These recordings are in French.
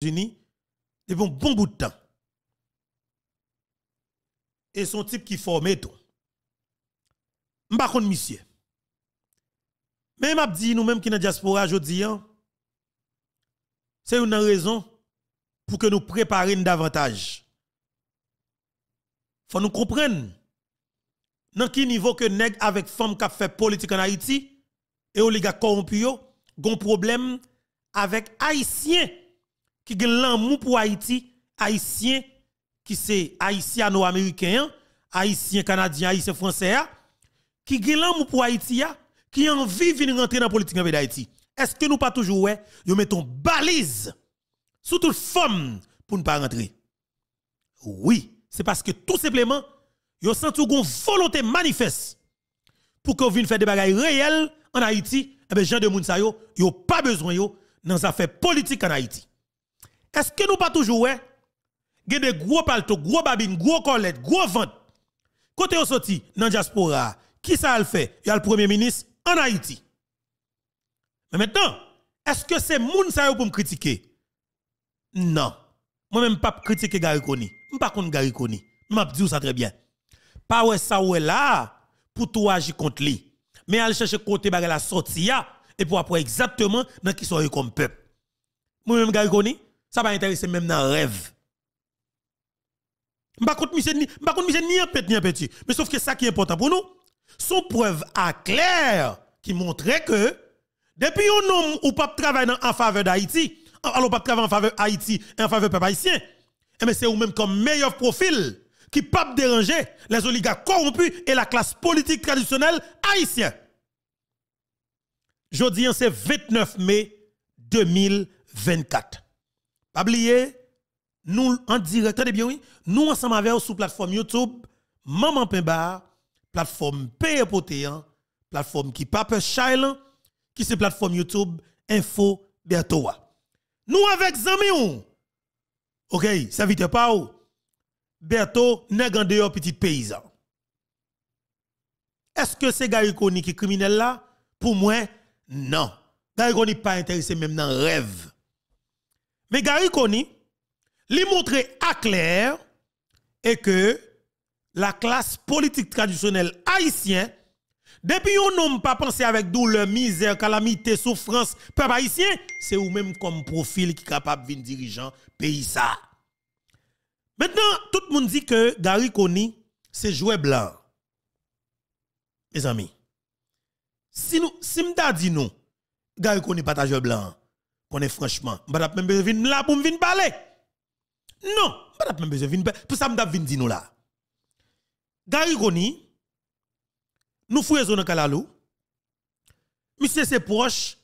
États-Unis depuis bon bout de temps. Et son type qui forme tout. pas pas monsieur. Mais m'a dit nous même qui dans diaspora aujourd'hui hein, c'est une raison pour que nous préparions davantage. Faut nous comprendre dans quel niveau que nèg avec femmes qui fait politique en Haïti et oligarque corrompu ont problème avec haïtiens qui a l'amour pour Haïti, haïtien qui c'est ou américain haïtien canadien, haïtien français, qui a l'amour pour Haïti, qui a envie de rentrer dans la politique avec Haïti. Est-ce que nous pas toujours, ouais, nous mettons balise sous toute forme pour ne pas rentrer? Oui, c'est parce que tout simplement, yo senti une volonté manifeste pour qu'on vienne faire des bagailles réelles en Haïti, et eh bien, gens de ils yo pas besoin yo dans affaires politiques en Haïti. Est-ce que nous pas toujours, ouais? de gros palto, gros babine, gros collet, gros vent Côté au sorti, dans diaspora, qui ça a fait? Il y a le premier ministre en Haïti. Mais maintenant, est-ce que c'est moun ça pour me critiquer? Non. Moi-même, pas critiquer Gary Koni. pas contre Gary Koni. M'a dit ça très bien. Pas ouais ça ouais là, pour tout agir contre lui. Mais aller chercher côté de la sortie et pour apprendre exactement dans qui sont comme peuple. Moi-même, Gary Koni, ça va intéresser même dans rêve. Je ne contre ni un petit ni Mais sauf que ça qui est important pour nous, son preuve à clair qui montrait que depuis un homme ou pas travaille en faveur d'Haïti, alors pas travaille en faveur d'Haïti et en faveur des haïtien. mais eh ben, c'est ou même comme meilleur profil qui pas déranger les oligarques corrompus et la classe politique traditionnelle haïtienne. Jeudi, hein, c'est 29 mai 2024. Ablié, nous en direct, bien oui, nous ensemble avec vous sur plateforme YouTube, Maman Pemba, plateforme Potéan, plateforme qui Pape la qui c'est plateforme YouTube Info Bertoa. Nous avec Zamion, ok, ça vite pas ou, Berto, nèg petit paysan. Est-ce que c'est Gary Koni qui est criminel là? Pour moi, non. Gary n'est pas intéressé même dans rêve. Mais Gary Koni, lui montrer à clair et que la classe politique traditionnelle haïtienne, depuis on n'a pas pensé avec douleur, misère, calamité, souffrance, peuple haïtien, c'est ou même comme profil qui est capable de venir dirigeant pays ça. Maintenant, tout le monde dit que Gary Koni, c'est jouet blanc. Mes amis, si nous, si dit non, Gary n'est pas jouer blanc, qu'on est franchement, je ne même besoin de venir là pour me parler. Non, je ne même besoin de venir parler. Pour ça, je venir dire nous là. Gary Goni, nous fouillons dans Kalalou. Monsieur, c'est proche.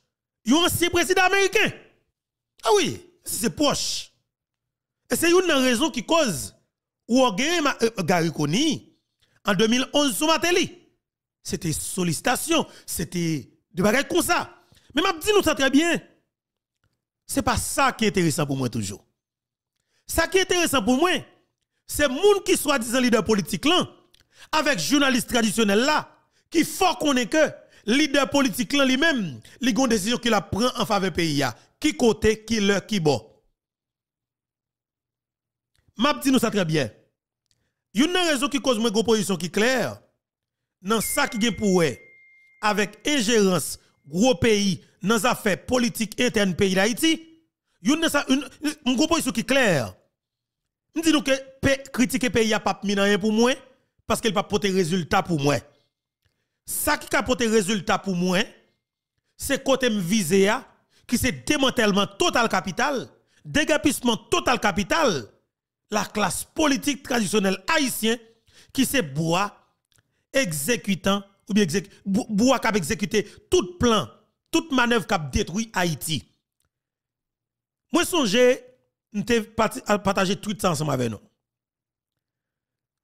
Il y a un ancien président américain. Ah oui, c'est proche. Et c'est une raison qui cause ou euh, Gary Koni en 2011 sur télé... C'était sollicitation, c'était de bagages comme ça. Mais m'a dit nous ça très bien c'est pas ça qui est intéressant pour moi toujours. Ça qui est intéressant pour moi, c'est monde qui soit disant leader politique là, avec journaliste traditionnel là, qui faut qu'on est que leader politique là lui-même, li gon décision qu'il a prend en faveur pays qui côté, qui leur, qui bon. M'a dit nous ça très bien. Une raison qui cause une position qui claire dans ça qui est pour avec ingérence gros pays dans les affaires politiques internes du pays d'Haïti, une une proposition qui est claire. Je que critiquer le pays a pas mis pour moi parce qu'il pas porter résultat pour moi. Ça qui a porté résultat pour moi, c'est côté visé qui c'est démantèlement total capital, dégapissement total capital, la classe politique traditionnelle haïtienne qui c'est bois exécutant ou bien bois qui a exécuté tout plan toute manœuvre qui détruit Haïti. Moi, je m'te partagé tout ça ensemble avec nous.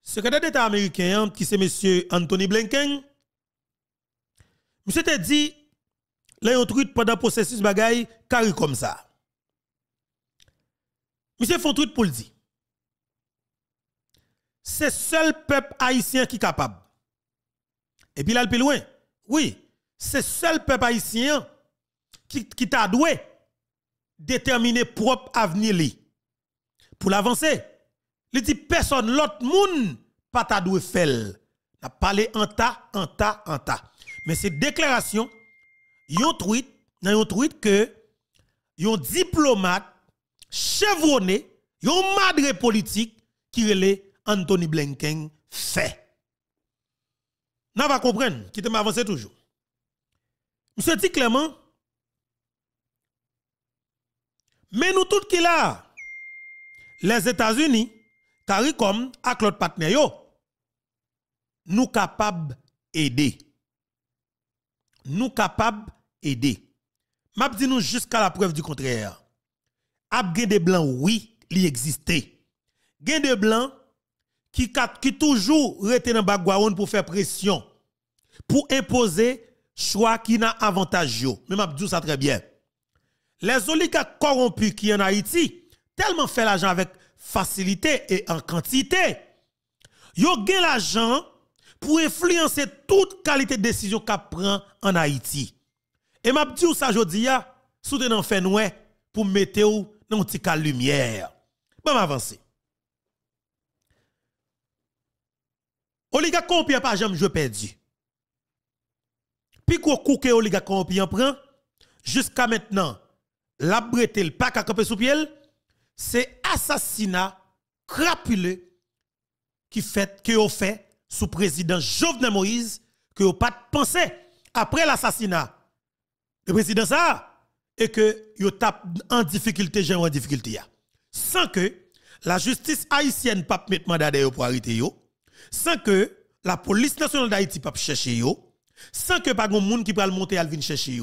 Secrétaire d'État américain, qui c'est M. Anthony Blinken, monsieur t'a dit, là, on tweet pendant le processus bagaille, carré comme ça. Monsieur font tweet pour le dire. C'est seul peuple haïtien qui est capable. Et puis là, le plus loin. Oui, c'est seul peuple haïtien qui, qui t'a doué déterminer propre avenir Pour l'avancer, il dit personne, l'autre monde, pas t'a doué faire. N'a parlé en ta, en ta, en ta. Mais ces déclarations, yon tweet, dans yon tweet que yon diplomate chevronné, yon madre politique qui relè Anthony Blinken fait. N'a pas comprendre, qui te m'avancer toujours. Nous se dit clairement, mais nous tous qui là, les États-Unis, CARICOM, avec Claude yo, nous capables d'aider. Nous capables d'aider. M'a dit nous jusqu'à la preuve du contraire. Ab des blancs, oui, il existait. Gen de blancs qui, toujours rete dans bagouaoun pour faire pression, pour imposer choix qui n'a avantage yo. Mais dis ça très bien. Les oligarques corrompus qui en Haïti tellement fait l'argent avec facilité et en quantité. Yo gen l'argent pour influencer toute qualité de décision qu'ils prennent en Haïti. Et m'a dis ça jodi a soutenant fait pour mettre dans un petit lumière. Bon avancer. Oligarque corrompu pas jamais jeu perdu. Puis les coup qui ont pris en prend jusqu'à maintenant, la le pas à camper sous pied, c'est assassinat crapuleux qui fait que fait sous président Jovenel Moïse que au pas pensé après l'assassinat du président ça et que vous tape en difficulté j'ai en difficulté sans que la justice haïtienne pas mettre mandat pour arrêter yo sans que la police nationale d'Haïti pas chercher yo sans que pas grand monde qui peut le monter à venir chercher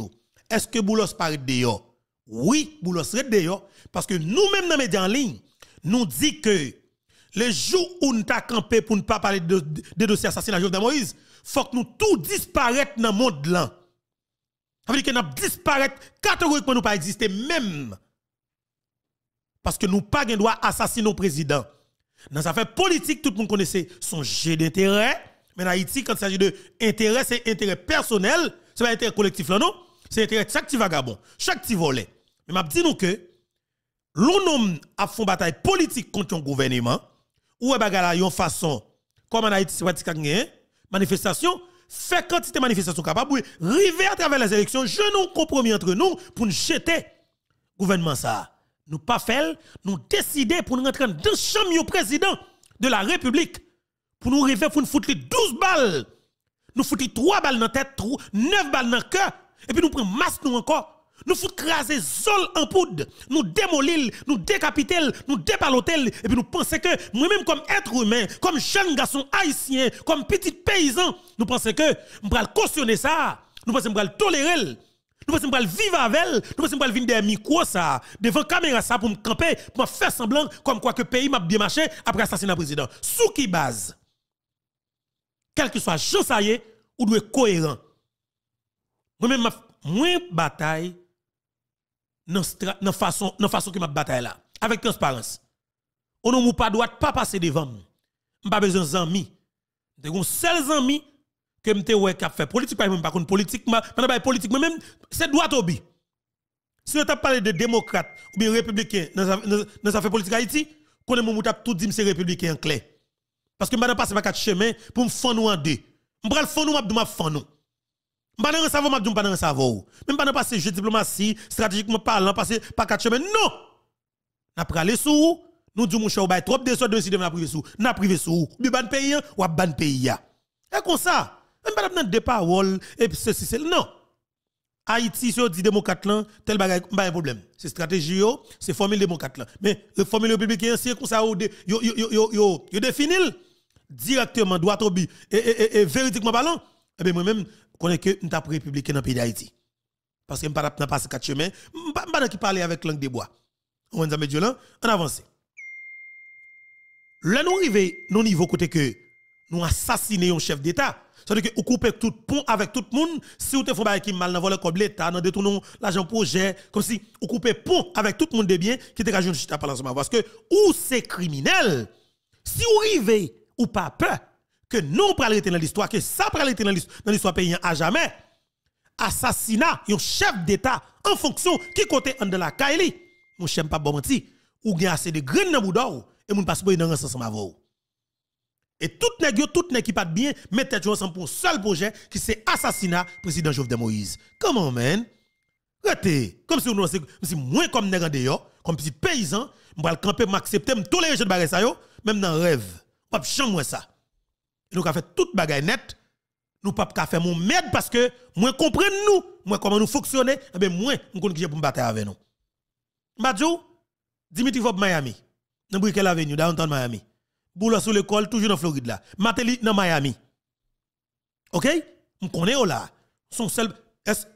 Est-ce que Boulos parle d'ailleurs Oui, Boulos de d'ailleurs. parce que nous-mêmes dans les médias en ligne, nous dit que le jour où nous t'a campé pour ne pas parler de, de, de dossier assassinat Jovenel Moïse, faut que nous tout disparaître dans le monde là. Ça veut dire que nous disparaître catégoriquement nous pas exister même parce que nous pas droit assassiner nos présidents. Dans les affaires politiques, tout le monde connaissait son jeu d'intérêt mais en Haïti, quand il s'agit d'intérêt, c'est intérêt personnel, c'est pas intérêt collectif là, non? C'est intérêt de chaque petit vagabond, chaque volet. Mais m'a dit nous que l'on a fait une bataille politique contre un gouvernement, ou est bagala yon façon, comme en Haïti, c'est manifestation, fait quantité de manifestations capables, river à travers les élections, je nous compromis entre nous pour nous jeter gouvernement ça. Nous pas faire, nous décider pour nous rentrer dans le du président de la République pour nous rêver, pour nous foutre 12 balles. Nous foutre 3 balles dans la tête, 9 balles dans le cœur. Et puis nous prenons masse nous encore. Nous foutre craser zol en poudre, nous démolir, nous décapiter, nous dépaloter, et puis nous pensons que moi-même comme être humain, comme jeune garçon haïtien, comme petit paysan, nous pensons que nous allons cautionner ça, nous pensons que nous tolérer, nous pensons que nous vivre avec elle, nous pensons que nous vivre des micro ça, devant caméra ça pour me camper, pour me faire semblant comme quoi que le pays m'a bien marché après l'assassinat président. Sous qui base quel que soit Jean Saye, ou doit être cohérent. Moi-même, moins bataille dans la façon, façon que ma bataille là, avec transparence. On ne mou pas droit, pas passer devant moi. Pas besoin d'amis. De les seuls amis que m'te ouais qui a fait politique, pas même pas contre politique, pas politique, mais même c'est droit au but. Si on t'a parlé de démocrate ou bien républicain dans affaires politique Haïti, qu'on est mon tout dit c'est républicain en clair. Parce que je ne pas quatre chemins pour me faire en deux. Je vais le faire nous, je vais Je ne vais pas savoir, je ne pas pas passer jeu diplomatie, stratégiquement parlant, passer par quatre chemins. Non! N'a pas les sous, nous disons, mon cher, trop de choses de privé sous. N'a privé sous. Mais ban pays, ou ban pays. Et comme ça. Même pas paroles, et ceci, c'est. Non! Haïti, si on dit démocrate là, tel pas bah, problème. C'est stratégie, c'est formule démocrate Mais la euh, formule républicaine, c'est comme ça, yo, yo, yo, yo, yo, directement droit au but et, et, et, véritablement parlant, eh bien moi-même, connais que nous avons républicain dans le pays d'Haïti. Parce que je ne pas passer quatre chemins, je ne qui parler avec langue des bois. On va dire, on avance. Là, nous arrivons, non niveau côté que nous assassiner un chef d'État. C'est-à-dire que vous coupez tout pont avec tout le monde. Si vous faites un qui mal dans le comme l'État, dans détournons l'argent projet, comme si vous coupez pont avec tout le monde de bien qui te gagné juste à parler ensemble. Parce que ou c'est criminel. Si vous arrivez ou pas peur que nous prenons dans l'histoire, que ça prend dans l'histoire paysan à jamais. Assassinat, un chef d'État en fonction qui côté en de la Kaili. Mon chef pas bon menti. Ou bien assez de graines dans boudou et moun passe pas dans ma avec Et tout nèg tout nèg qui pas bien, mettez ensemble pour un seul projet qui c'est assassinat président Jovenel Moïse. Comment man? Rete, comme si nous si moins comme nèg en comme petit paysan, m'pral camper m'accepter tous les jeux de le ça yo, même dans rêve. Pas jamais ça. Nous avons fait toute bagaille net. Nous pas faire mon merde parce que moi comprendre nous, moi comment nous fonctionner, Et eh ben moi nous connais qui pour me battre avec nous. Mbadjou, Dimitri Fob Miami, dans Brickell Avenue, downtown Miami. Boulot sous l'école, toujours dans Floride là. Mateli dans Miami. OK? On connaît oh là. Son seul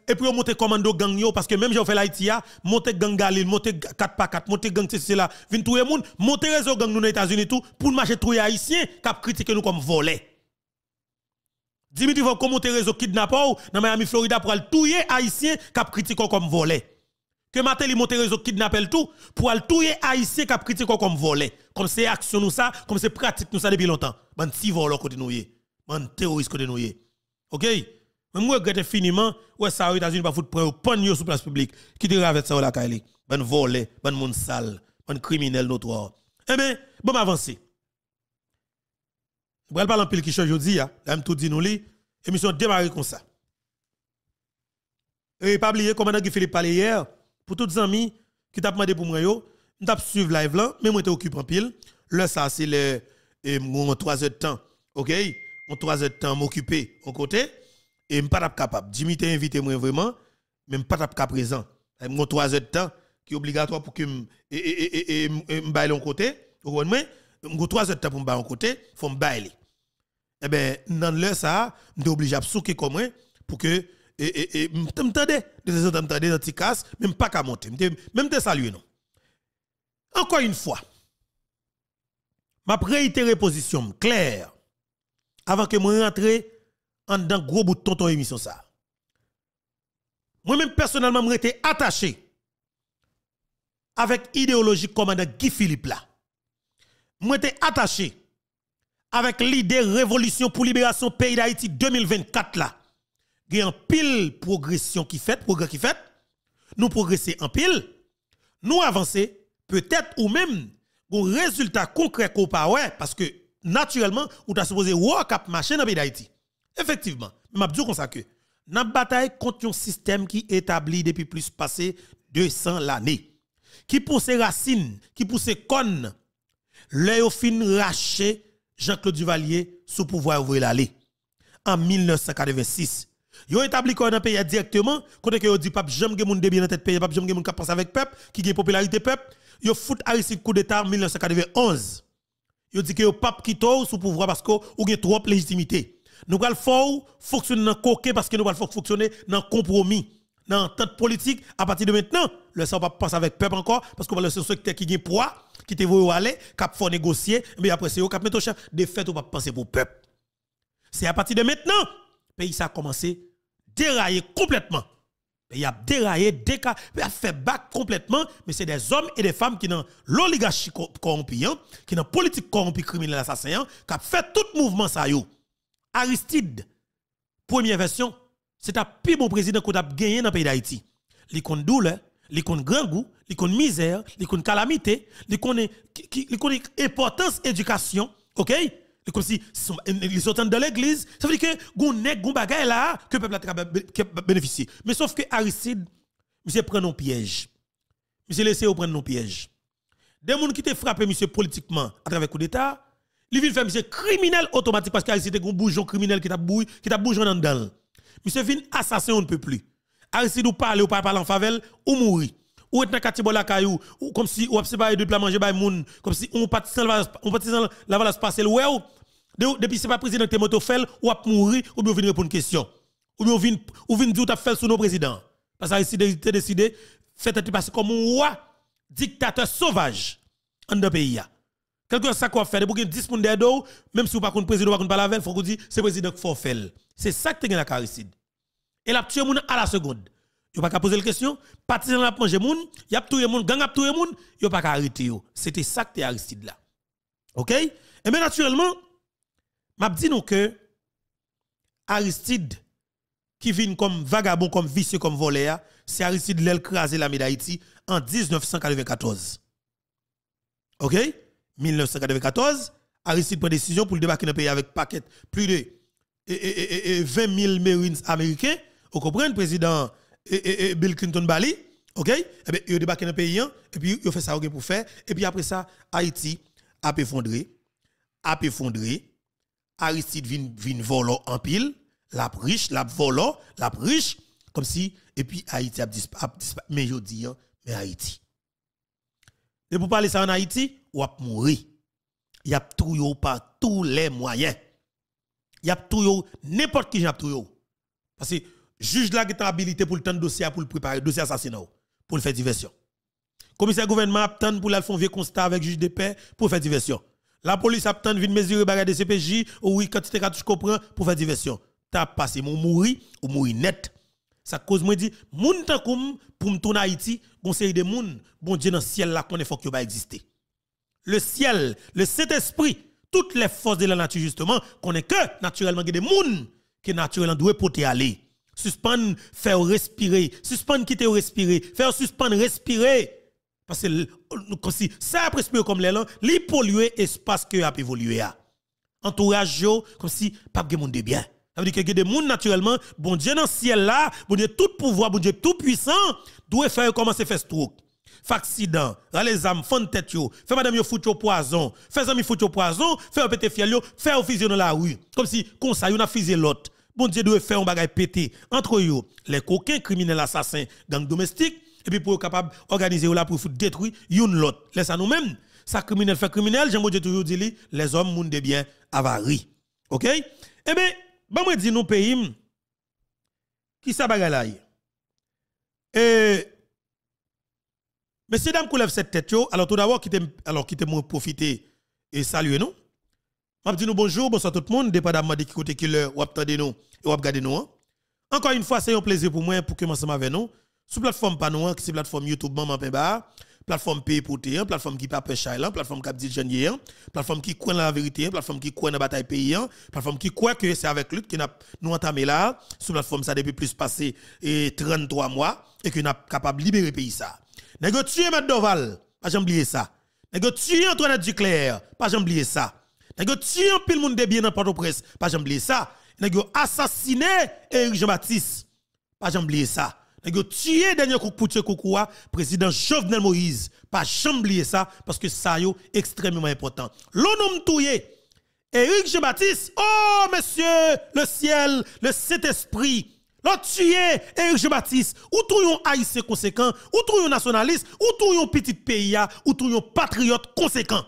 et puis on monte commando gang yo parce que même j'ai fait l'Haïti monte gang Galil monte 4 x 4 monte gang c'est là vin tout le monde monte réseau gang nous aux États-Unis tout pour marcher tout haïtien cap critiquer nous comme volé Dimitri va monter réseau kidnappeur dans Miami Florida pour aller touyer haïtien cap critiquer comme volé que Matéli monte réseau kidnappel tout pour aller touyer haïtien cap critiquer comme volé comme c'est action nous ça comme c'est pratique nous ça depuis longtemps ban si volo côté nous un terroriste côté nous OK mais moi, regrette finement... ouais, ça, aux États-Unis, pas foutre prendre au pognon sur place publique, qui te avec ça, la Kaili. ben volé, ben monde sale, ben criminel notoire. Eh ben bon, avancer. on va parler en pile qui change aujourd'hui, hein. là, tout dit nous li, émission démarré comme ça. Et pas oublier, commandant Guy Philippe parlait hier, pour tous les amis qui t'ont demandé pour moi, yo, t'as suivre live là, mais moi t'es occupé en pile. Là, ça, c'est le, et, eh, mon 3 heures de temps, ok? En 3 heures de temps, m'occuper, en côté et je pas capable. Jimmy t'a moi vraiment, mais je pas capable présent. Je trois 3 heures de temps qui est obligatoire pour que je me baille en côté. Vous comprenez 3 heures de temps pour me bailler en côté, il faut me bailler. Eh bien, dans l'heure, ça, je suis obligé de souquer comme moi pour que et et je m'entendais de temps m'entendais dans petit casse même pas qu'à monter même te saluer non encore une fois m'a réitéré position claire avant que moi rentre en dans gros bout de tonton émission ça. Moi-même personnellement, j'étais attaché avec idéologie commandant Guy Philippe là. J'étais attaché avec l'idée révolution pour libération pays d'Haïti 2024 là. Il y a pile progression qui fait, progrès qui fait. Nous progresser en pile, nous avancer peut-être ou même un résultat concret qu'on pas parce que naturellement, on t'a supposé ouais cap machine dans pays d'Haïti. Effectivement, mais m'a dit comme ça que la bataille contre un système qui est établi depuis plus passé 200 l'année qui pousse racines, qui pousse les l'œil fin raché Jean-Claude Duvalier sous pouvoir ouvrir l'allée En 1986, ils ont établi qu'on dans pays directement, quand ils ont dit pape j'aime que moun débien dans tête pays, pape j'aime que moun pense avec peuple, qui gagne popularité peuple, ils ont fout Aristide coup d'état en 1991. Ils ont dit que le pape quitte sous pouvoir parce que ou trop légitimité. Nous allons faire fonctionner dans le coquet parce que nous allons fonctionner dans le compromis, dans tête politique. À partir de maintenant, le ça va passer avec peuple encore parce que le secteur qui a poids, qui te voulu aller, qui faut négocier, mais après c'est eux qui mettre au chef. De fait, on va penser pour peuple. C'est à partir de maintenant, le pays a commencé à dérailler complètement. Il a déraillé, déca, il a fait bac complètement, mais c'est des hommes et des femmes qui dans l'oligarchie corrompue, qui dans la politique corrompue, criminelle, assassin, qui ont fait tout le mouvement ça Aristide, première version, c'est un plus bon président qu'on a gagné dans le pays d'Haïti. Il une douleur, il compte grand goût, il une misère, il une calamité, il une importance éducation, OK y comme si ils sortent de l'église, ça veut dire que gon nèg gon bagay là que peuple a bénéficié. Mais sauf que Aristide, monsieur prend nos piège. Monsieur laissé prendre nos piège. Des gens qui te frappé monsieur politiquement à travers coup d'état, Li vil fè monsieur criminel automatique parce qu'il c'était un boujon criminel qui t'a bouille qui t'a boujon dans dedans. Monsieur vin assassin on ne peut plus. Aristide ou parler ou pas parler en favelle ou mourir. Ou être dans quartier bola caillou ou comme si ou pas de plat manger bay moun comme si on pas partisan on pas partisan la valance passer le ou depuis c'est pas président t'es moto fait ou a mourir ou bien venir répondre question. Ou bien vin ou vient dire t'a fait sous nos présidents. Parce que a décidé fait passer comme un roi dictateur sauvage en de pays. Quelqu'un ça qu'on faire pour que 10 personnes d'eau, même si vous pas le président, vous faut pas la faut vous dites, c'est président qui faut C'est ça que tu la Aristide. Et la tuer moun à la seconde. Yo pas qu'à poser la question, partisan la manger moun, y a tué moun, gang a tué moun, yo pas qu'à arrêter C'était ça que Aristide là. OK Et bien naturellement, m'a dit nous que Aristide qui vient comme vagabond, comme vicieux, comme voleur, c'est Aristide l'el écrasé la d'Haïti en 1994. OK 1994, Aristide prend décision pour le débarquer dans le pays avec paquet plus de 20 000 Marines américains. Vous comprenez, le président Bill Clinton Bali, ok? Et eh bien, il débarque dans le pays, hein, et puis il fait ça pour faire. Et puis après ça, Haïti a effondré, a effondré. Aristide vient, vient voler en pile, la riche, la volant, la riche, comme si, et puis Haïti a disparu. Mais je dis, hein, mais Haïti. Et pour parler ça en Haïti, ou ap mouri. Y ap trouyo par tous les moyens. Y ap trouyo n'importe qui j'ap trouyo. Parce que juge là qui habilité pour le temps dossier pour le préparer dossier assassinat pour le faire diversion. Commissaire gouvernement attend pour la faire vieux constat avec juge de paix pour faire diversion. La police attend vine mesurer mesure de CPJ ou oui quantité cartouche comprend pour faire diversion. T'as passé mon mouri ou mouri net. Ça cause moi dit moun koum pour me tourner Haïti, bon série de moun, bon Dieu dans ciel là qu'on est faut pas exister le ciel, le Saint-Esprit, toutes les forces de la nature, justement, qu'on est que, naturellement, des mouns qui, naturellement, doivent porter aller. Suspendre, faire respirer. Suspendre, quitter, respirer. Faire suspendre, respirer. Parce que si ça a respiré comme l'élan, li l'espace espace vous a évolué. Entourage, comme si pas de monde de bien. Ça veut dire que des gens, naturellement, bon Dieu dans le ciel là, bon Dieu tout pouvoir, bon Dieu tout puissant, doit faire commencer à faire stroke. F'accident, accident, les âmes, font tête yo, fait madame yo fout yo poison, fait Zami fout yo poison, fait un pété fiel yo, fait un fusion dans la rue. Comme si, comme ça, yon a fusé l'autre. Bon Dieu doit faire un bagay pété. Entre yo, les coquins, criminels, assassins, gang domestique, et puis pour capable organiser là pour foutre détruire une l'autre. Laisse à nous même, Ça criminel fait criminel, j'aime Dieu toujours dit les hommes monde de bien avari. OK Eh bien, ben moi dis nous pays qui ça bagay là. Et eh, mais vous dame qui cette tête, yo. alors tout d'abord, qui alors qui profiter et saluer nous. Je dis bonjour, bonsoir tout le monde, dépendamment de qui côté qui vous ou attendez nous et ou regardez nous. Hein. Encore une fois, c'est un plaisir pour moi pour que ensemble avec nous. Sur la plateforme pano hein, qui plateforme YouTube Maman bah. plateforme Pays la hein. plateforme qui pape la plateforme qui dit la plateforme qui croit la vérité, plateforme qui croit la bataille pays, plateforme qui croit que c'est avec lui qui nous entamé là, sur plateforme ça depuis plus passé 33 mois et que nous capable de libérer pays ça n'ego tué Matt Doval, pas j'oublie ça. Nèg tué Antoinette Duclerc, pas j'oublie ça. n'ego tué un pile monde de bien dans Port-au-Prince, pas j'oublie ça. n'ego assassiné Eric Jean-Baptiste, pas j'oublie ça. n'ego tué dernier coup Koukoua, président Jovenel Moïse, pas j'oublie ça parce que ça yo extrêmement important. L'homme tué Éric Jean-Baptiste, oh monsieur, le ciel, le Saint-Esprit L'autre tué Eric Jean-Baptiste, ou tout un haïtien conséquent, ou tout yon nationaliste, ou tout petit pays, ah, ou tout patriote conséquent.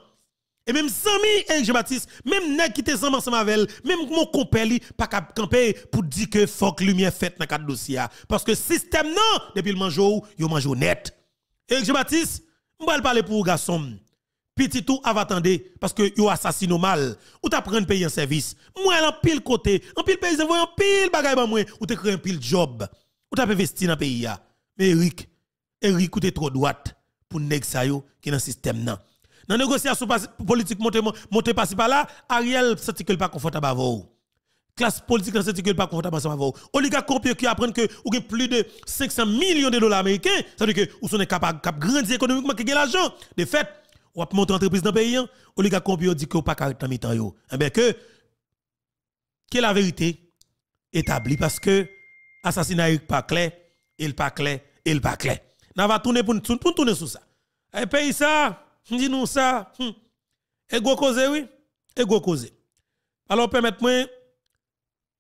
Et même Sami Eric Jean-Baptiste, même nek qui te ensemble ensemble même mon compère pas cap pour dire que fuck lumière faite dans quatre dossier ah. parce que système non depuis le manjou, yon manjou net. Eric Jean-Baptiste, on va parler pour garçon petit tout attendre parce que yo assassino mal ou t'a un pays en service moi en pile côté en pile pays envoyer un pile bagaille. ban moi ou t'es créé un pile job ou t'a investi dans pays ya mais Eric Eric ou t'es trop droite pour nèg sa yo qui dans système nan dans négociation politique monter pas si par là Ariel senti que pas confortable à vous classe politique ne pas confortable à Oligarque qui apprend que ou plus de 500 millions de dollars américains, ça veut dire que ou sont capable de grandir économiquement qui l'argent. De fait, ou à montrer entreprise dans le pays, ou les gars qui dit que pas caractère mi yo. Eh bien que, que la vérité établie parce que assassinat est pas clair, il pas clair, il pas clair. On va tourner pour tourner sur ça. Et eh, pays ça, dis-nous ça, hmm. et quoi cause oui, et cause. Alors permettez-moi,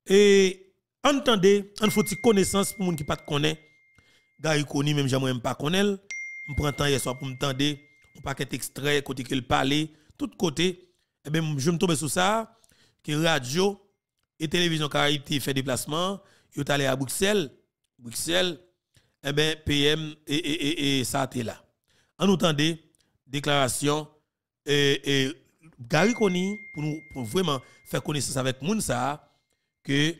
et entendez, on faut connaissance pour les qui ne connaissent pas, il Koni, même même pas connaître, je prends temps hier soir pour me un paquet extrait, côté qu'il parlait, tout côté. Et eh ben je me tombe sur ça, que radio et télévision Caraïbes fait déplacement, ils sont allé à Bruxelles, Bruxelles, et eh bien, PM et, et, et, et ça était là. En entendant, déclaration, et, et Gary Koni, pour, nous, pour vraiment faire connaissance avec ça, que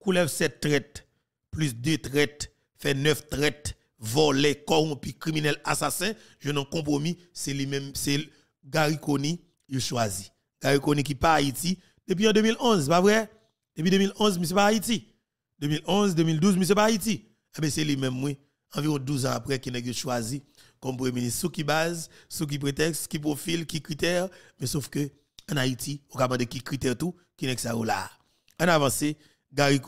coulève 7 traites, plus deux traites, fait 9 traites, volé, corrompu, criminel, assassin, je n'en compromis, c'est lui-même, c'est Gary Kony, il choisit. Gary qui pas Haïti depuis en 2011, pas vrai? Depuis 2011, n'est pas Haïti. 2011, 2012, n'est pas Haïti. Eh bien, c'est lui-même, oui. Environ 12 ans après, qui pas choisi comme premier ministre. Sous qui base, sous qui prétexte, qui profil, qui critère. Mais sauf que, en Haïti, on a de qui critère tout, qui n'est que ça là. En avance, Gary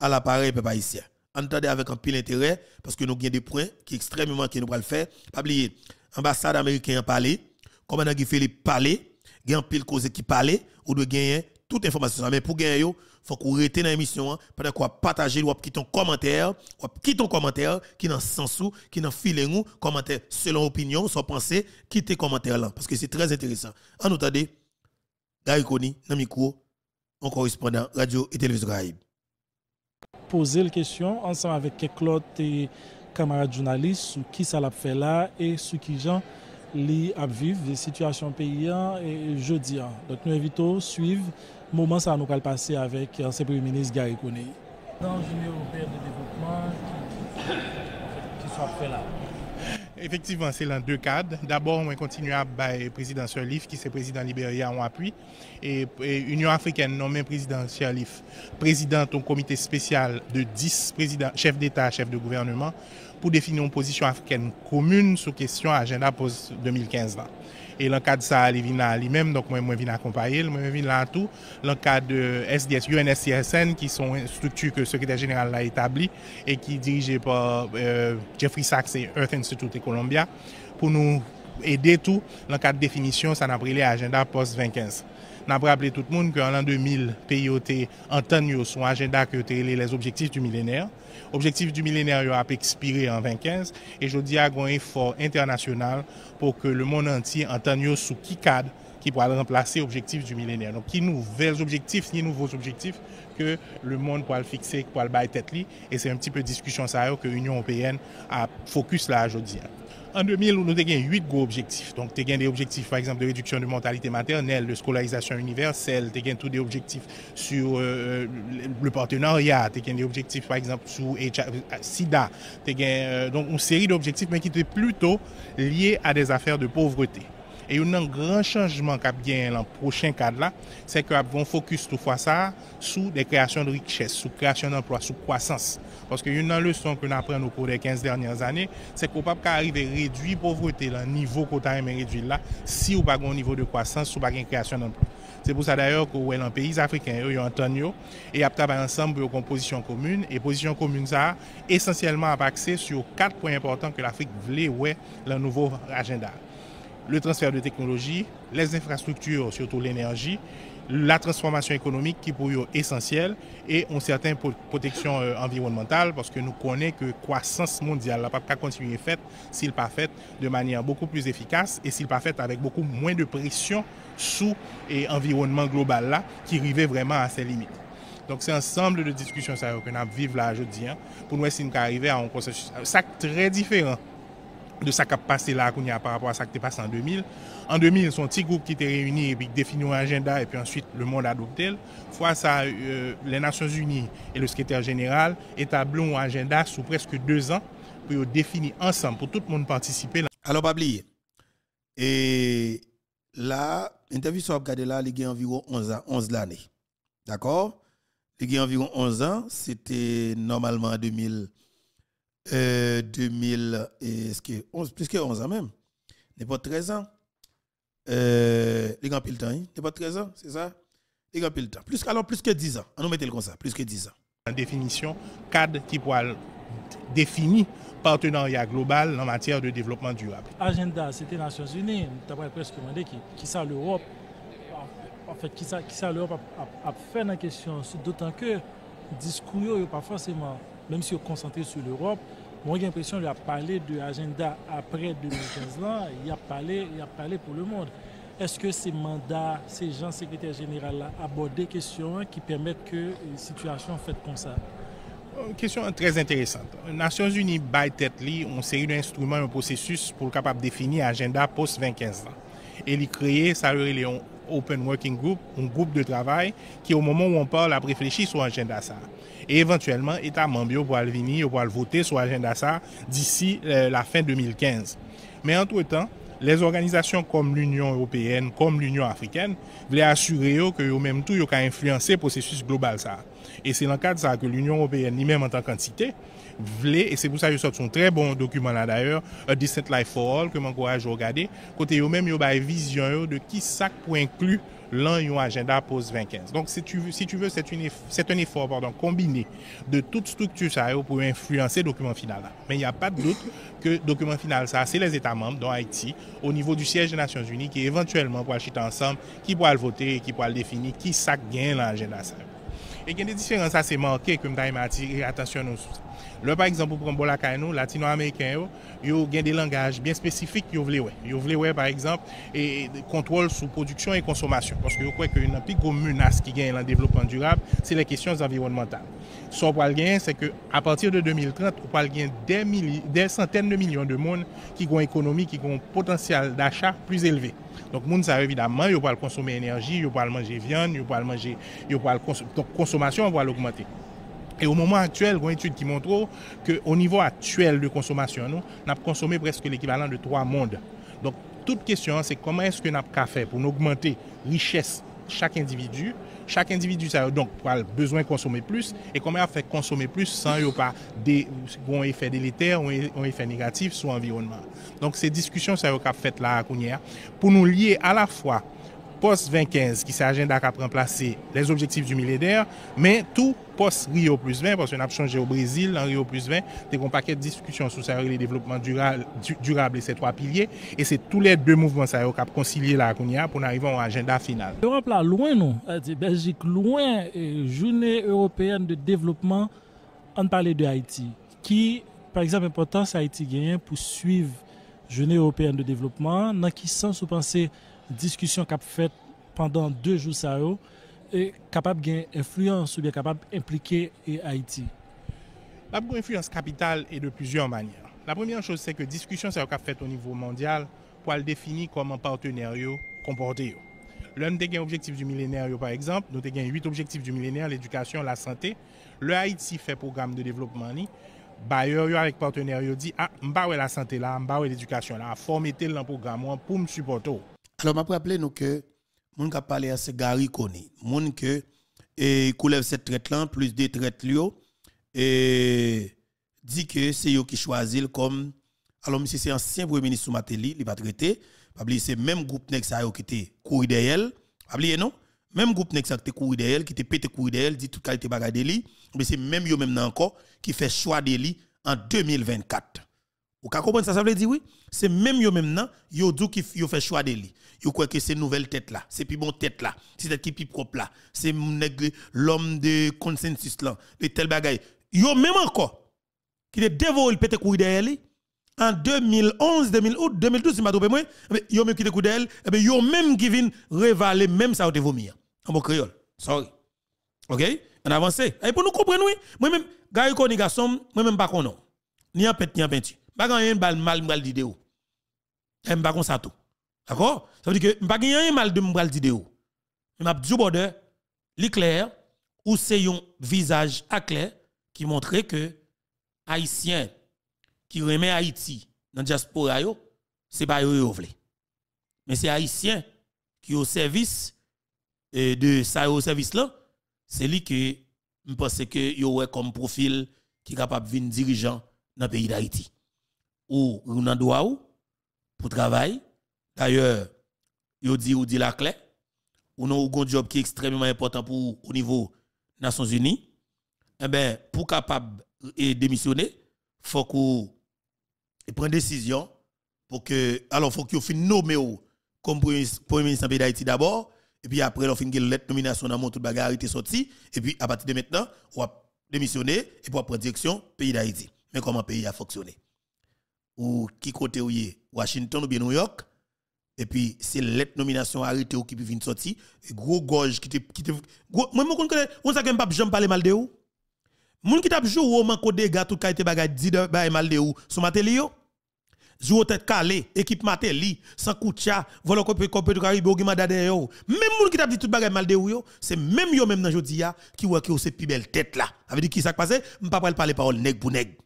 à l'appareil, pas ici entendez avec un pile intérêt parce que nous avons des points qui sont extrêmement qui nous le faire. Pas oublier, ambassade américaine parler, commandant Guy Philippe parler, il y a un pile cause qui parler, ou de gagner toute information. Mais pour gagner, il faut qu'on dans l'émission, hein, pendant qu'on partage, ou quitte un commentaire, qui quitte un commentaire qui dans sens ou, qui dans filet ou, commentaire selon opinion, sans penser, un commentaire là, parce que c'est très intéressant. En attendant, Gary Koni, Namiko, correspondant radio et télévision poser la question ensemble avec quelques et camarades journalistes sur qui ça l'a fait là et sur qui gens li à vivre des situations payantes et nous Nous à à suivre Moment moment ça nous a passé avec l'ancien Premier Ministre Gary Koné. Dans de développement qui, Effectivement, c'est dans deux cadres. D'abord, on continue à le président Sirleaf, qui est président Libéria en appui, et, Union africaine nommé président Sirleaf, président d'un comité spécial de 10 présidents, chefs d'État, chefs de gouvernement, pour définir une position africaine commune sur question agenda post 2015. Et l'encadre, le de ça, il vient lui-même, donc moi, je viens accompagner, moi, je viens là tout. l'encadre le de SDS, UNSCSN, qui sont une structure que le secrétaire général a établi et qui est dirigée par euh, Jeffrey Sachs et Earth Institute et Columbia, pour nous aider tout dans de définition, ça n'a les l'agenda post-2015 n'a pas rappelé tout le monde qu'en l'an 2000, pays entendu son agenda que les objectifs du millénaire. Objectifs du millénaire a expiré en 2015 et je dis à un effort international pour que le monde entier entende sous qui cadre qui pourra remplacer objectifs du millénaire. Donc, qui nouveaux objectifs, qui nouveaux objectifs que le monde pourra fixer, pourra le la tête Et c'est un petit peu discussion que l'Union européenne a focus là aujourd'hui. An 2000, nou te gen 8 gros objektif. Te gen de objektif de reduksyon de mortalite maternel, de skolarizasyon universel, te gen tout de objektif sur euh, euh, le partenariat, te gen de objektif par exemple sou euh, SIDA. Te gen un seri de objektif men ki te pluto liye a des afer de povreté. E yon nan gran chanjman kap gen lan prochen kad la, se ke ap von fokus tou fwa sa sou de kreasyon de rikches, sou kreasyon d'emploi, sou kwasans. Parce que une leçon que nous au cours des 15 dernières années, c'est qu'on ne peut pas arriver à réduire la pauvreté, le niveau qu'on a réduit là, si on n'a pas un niveau de croissance, si on n'a pas une création d'emplois. C'est pour ça d'ailleurs que dans les pays africains, ils ont entendu et ils travaillé ensemble pour une position commune. Et position commune, ça essentiellement axé sur quatre points importants que l'Afrique voulait dans le nouveau agenda. Le transfert de technologies, les infrastructures, surtout l'énergie, la transformation économique qui pour eux est essentielle et une certaine protection euh, environnementale parce que nous connaissons que la croissance mondiale n'a pas continuer faite s'il pas faite de manière beaucoup plus efficace et s'il pas faite avec beaucoup moins de pression sous l'environnement global là qui arrivait vraiment à ses limites. Donc c'est ensemble de discussions que nous vivons là jeudi hein, pour nous essayer d'arriver à un consensus. très différent de ce qui là qu'on y a par rapport à ça qui t'est passé en 2000. En 2000, son petit groupe qui était réuni et puis défini un agenda et puis ensuite le monde adopté. Fois ça, euh, les Nations Unies et le secrétaire général établissent un agenda sous presque deux ans pour définir ensemble, pour tout le monde participer. Alors, pas Et là, l'interview sur regardez là, il y a environ 11 ans, 11 l'année. D'accord? Il y a environ 11 ans, c'était normalement en 2000. 2011, euh, 2000, plus que 11 ans même, n'est pas 13 ans. Euh, les grands n'est pas 13 ans, c'est ça? Les grands pile temps. Plus, alors plus que 10 ans, on nous le comme ça, plus que 10 ans. En définition, cadre qui pourra définir partenariat global en matière de développement durable. Agenda, c'était Nations Unies, Nous avons presque demandé qui, ça l'Europe, en fait, qui ça, qui l'Europe a, fait dans la question, d'autant que discours, pas forcément même si on est concentré sur l'Europe, moi j'ai l'impression qu'il a parlé de l'agenda après 2015 là, il a parlé, il a parlé pour le monde. Est-ce que ces mandats, ces gens secrétaires généraux abordent des questions qui permettent que situations situation faites comme ça euh, question très intéressante. Nations Unies by tête li, ont série d'instruments, un processus pour capable définir l'agenda post 2015 ans. Et ils créer, ça un Open Working Group, un groupe de travail qui, au moment où on parle, a réfléchi sur l'agenda ça. Et éventuellement, états membres yon pou al vini, yon pou al voté sou agenda sa d'ici euh, la fin 2015. Mais en tout temps, les organisations comme l'Union européenne, comme l'Union africaine, vle assuré yon que yon mèm tout yon ka influencé pour ces suites globales sa. Et c'est l'en cas de sa que l'Union européenne, ni mèm en tant qu'entité, vle, et c'est pour ça yon sort son très bon document là d'ailleurs, A Distant Life for All, que m'encourage yon à regarder, kote yon mèm yon bèye vision yon de ki sak pou inclou lan yon agenda pose 2015. Donc, si tu veux, c'est un effort kombiné de toutes structures pour influencer le document final. Mais il n'y a pas de doute que le document final, ça, c'est les États membres, dont Haïti, au niveau du siège des Nations Unies, qui éventuellement pour acheter ensemble, qui pourra le voter, qui pourra le définir, qui saque gain l'agenda. Et il y a des différences assez marquées comme tu as dit, et attention nous, Lè, par ekzampou, pran Bolakay nou, latino-amèyken yo, yo gen de langaj ben spesifik yo vlewe. Yo vlewe, par ekzampou, e, kontrol sou produksyon e konsomasyon. Paske yo kwek yo yon anpik yo mounas ki gen lan devlopan durab, se le kesyon zavironmantan. So, yo pral gen, se ke a patir de 2030, yo pral gen de centen de milyon de moun ki gwen ekonomi, ki gwen potansyal d'achat plus eleve. Donk moun sa evidamman, yo pral konsome enerji, yo pral manje vyan, yo pral manje, yo pral konsomasyon, yo pral konsomasyon, yo pral konsomasyon, yo pral konsomasyon, yo pral E ou mouman aktuel, goun etude ki montre ou, ke ou nivou aktuel de konsomasyon nou, nap konsome preske l'ekivalant de 3 mond. Donk, tout kestyon, se koman eske nap ka fe pou nou augmenter liches chak individu, chak individu sa yo donk pou al bezwen konsome plus, e koman ap fè konsome plus san yo pa goun efè deliter, goun efè negatif sou environman. Donk, se diskusyon sa yo ka fèt la akounyer, pou nou liye a la fwa pos 2015 ki se agenda kap remplase les objektif du mille d'air, men tou pos Rio plus 20, pos un ap chanje ou Brazil, nan Rio plus 20, te kon paket diskusyon sou sa yo le developman durabl se 3 pilye, e se tou le 2 mouvment sa yo kap konsilye la akounia pou nan arrivan ou agenda final. Europe la, loin nou, Belgique, loin jeuner european de developman an pale de Haiti. Ki, par exemple, importan sa Haiti genyen pou suiv jeuner european de developman nan ki san sou panse Diskusyon kap fèt pandan 2 jou sa yo, e kapab gen influence ou biye kapab implike et Haiti? La poukou influence kapital e de plusieurs manier. La premiyon chose se ke diskusyon se yo kap fèt ou nivou mondial pou al defini koman parteneryo komporteyo. Le mte gen objektif du mileneryo par ekzamp, note gen 8 objektif du mileneryo, l'edukasyon, la sante, le Haiti fè program de devlopman ni, baye yo yo ak parteneryo di, ah, mba wè la sante la, mba wè l'edukasyon la, mba mba mba mba mba mba mba mba mba mba mba mba mba mba mba mba mba mba mba Alors, je rappelle nous que mon qui parlé à ce Gary Koni, mon que et coulève cette traite là plus des traites lio oh, et dit que c'est eux qui choisissent comme alors si c'est ancien premier ministre Soumateli, il va traiter, pas c'est même groupe nex ça qui était couru derrière pas non même groupe nex qui couru derrière qui était pété couru derrière dit toute qualité bagarre mais c'est même eux même encore qui fait choix de en 2024. Vous comprenez ça, ça veut dire oui? C'est même yo même yo dou qui yo fait choix de li. Yo croit que c'est nouvelle tête là, c'est plus bon tête là, c'est tête qui plus propre là, c'est l'homme de consensus là, de tel bagay. Yo même encore, qui est dévoré le pété courir derrière lui, en 2011, 2008, 2012, si m'a ne me mais eh yo même qui te et ben yo même qui vient révaler même ça ou te vomir. En bon créole, sorry. Ok? On avance. Et eh, pour nous comprendre, oui, moi même, gars, yo garçon, moi même pas qu'on non. Ni en pète, ni en peinture pas gagner bal mal mal vidéo. Et eh, m'pa comme ça tout. D'accord Ça veut dire que m'pa gagner mal de mal vidéo. M'a dit border l'éclair ou c'est un visage à clair qui montrait que haïtien qui remet Haïti dans diaspora yo, c'est pas yo yo Mais c'est haïtien qui au service et euh, de ça au service là, c'est lui que je pense que yo comme profil qui est capable de venir dirigeant dans le pays d'Haïti ou un endroit pour travail. D'ailleurs, il dit ou dit la clé. Ou non, un job qui est extrêmement important pour au niveau des Nations Unies. Eh ben, pour capable et démissionner, faut qu'on e prenne décision pour que, alors faut qu'il finisse nommé comme premier ministre pays d'Haïti d'abord, et puis après, on finit la nomination dans mon tout bagarre est sorti, et puis à partir de maintenant, on va démissionner et pour prendre direction pays d'Haïti. Mais comment le pays a fonctionné? ou qui côté ou est, Washington ou bien New York. Et puis, c'est l'être nomination arrêtée ou qui vient de sortir. Gros gorge qui te. Qui te gros, moi, je connais, on sait que je ne parler mal de ou. Moun qui t'a joué au man kode gars tout kaite bagay di de bay mal de ou son Matelio yo. Jou tête calé, équipe mateli, sans koutia, volo kopé kopé du Caribe ou gima dade yo. Même moun qui t'a dit tout bagay mal de ou yo, c'est même yo même dans jodi ya qui ou qui ou c'est pi belle tête là. Ça veut dire qui ça passé, m'pa parler parole nèg pour nèg.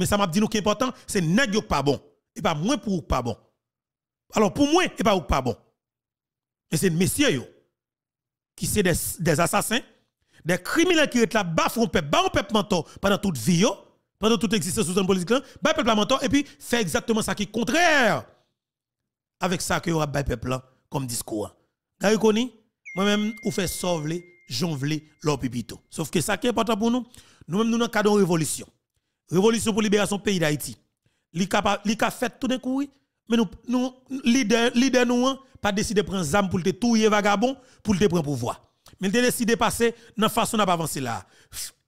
Mais ça m'a dit nous qui est important, c'est nèg yo pas bon. Et pas moins pour pas bon. Alors pour moi, et pas ou pas bon. Mais c'est messieurs yo qui c'est des, assassins, des criminels qui là, font peuple, un peuple mentor pendant toute vie pendant toute existence sous un politique là, ba peuple mentor et puis fait exactement ça qui est contraire avec ça que yo a ba peuple comme discours. Gary moi-même ou fait sauver jonvler leur pipito. Sauf que ça qui est important pour nous, nous même nous dans cadre révolution révolution pour libération pays d'Haïti. Li ka fait tout d'un coup, mais nous, nous, leader, leader nous, hein, pas décidé de prendre zam pour te touiller vagabond, pour te prendre pouvoir. Mais te décidé de passer dans la façon pas avancer là.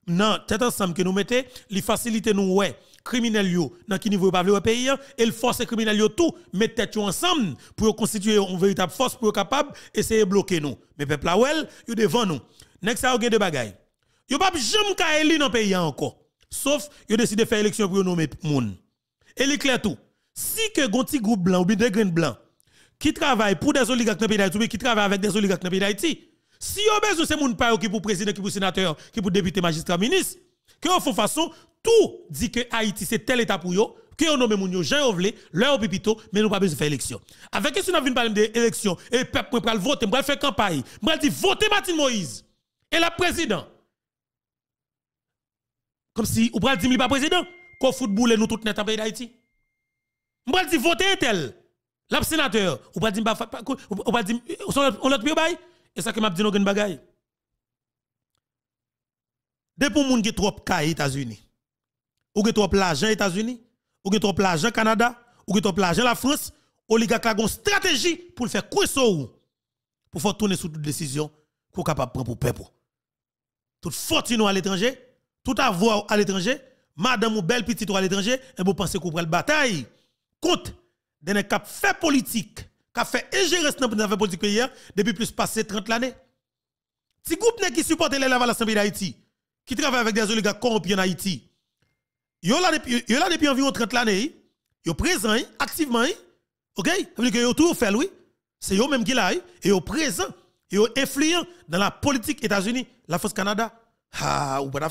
Non, tête ensemble que nous mettons, les faciliter nous, ouais, criminels yo, dans qui niveau pas le pays, hein, et le force criminels yo tout, mettre tête ensemble pour constituer une véritable force pour capable essayer de bloquer nous. Mais peuple là, well, yo devant nous. Next, ça, de bagaille. Yo pas jamais élu dans le pays encore. Sauf, ils décide de faire élection pour nommer moun. Et les clair tout. Si que gonti groupe blanc ou bien des graines blancs qui travaille pour des oligarques dans le pays ou qui travaille avec des oligarques dans le pays d'Haïti, si vous besoin de ces gens qui pour président, qui pour sénateur, qui pour député, magistrat, ministre, que vous font façon, tout dit que Haïti c'est tel état pour eux, que on nommé moun gens vous leur pipito, mais nous pas besoin de faire élection. Avec ce qu'on parler élection et peuple pour voter, pour faire campagne, pour dit « Votez Martin Moïse, et la président. Comme si, ou pral dit, pas président, qu'on football nous tout net en pays d'Haïti. M'pral dit, votez tel, l'absénateur, sénateur, ou pral dit, ou pral dit, on l'autre pris bail. Et ça que m'a dit, nous gen bagaille. Dès pour moun qui trop aux États-Unis, ou gen trop l'argent États-Unis, ou gen trop l'argent Canada, ou gen trop l'argent la France, oligarque la une stratégie pour le faire ou, pour faire tourner sous toute décision qu'on capable prendre pour peuple. Toute fortune à l'étranger, tout avoir à l'étranger, madame ou belle petite ou à l'étranger, et vous pensez qu'on prend la bataille contre des cap fait politique, qui fait ingérence dans la politique hier depuis plus de 30 l'année. Si groupe qui supporte les à l'Assemblée d'Haïti, qui travaille avec des oligarques corrompus en Haïti, yo là depuis environ 30 l'année, yo présent activement, OK Ça dire que tout fait oui. C'est eux même qui l'ont, et présents, présent, yo influent dans la politique États-Unis, la France Canada. Ah, ou pas la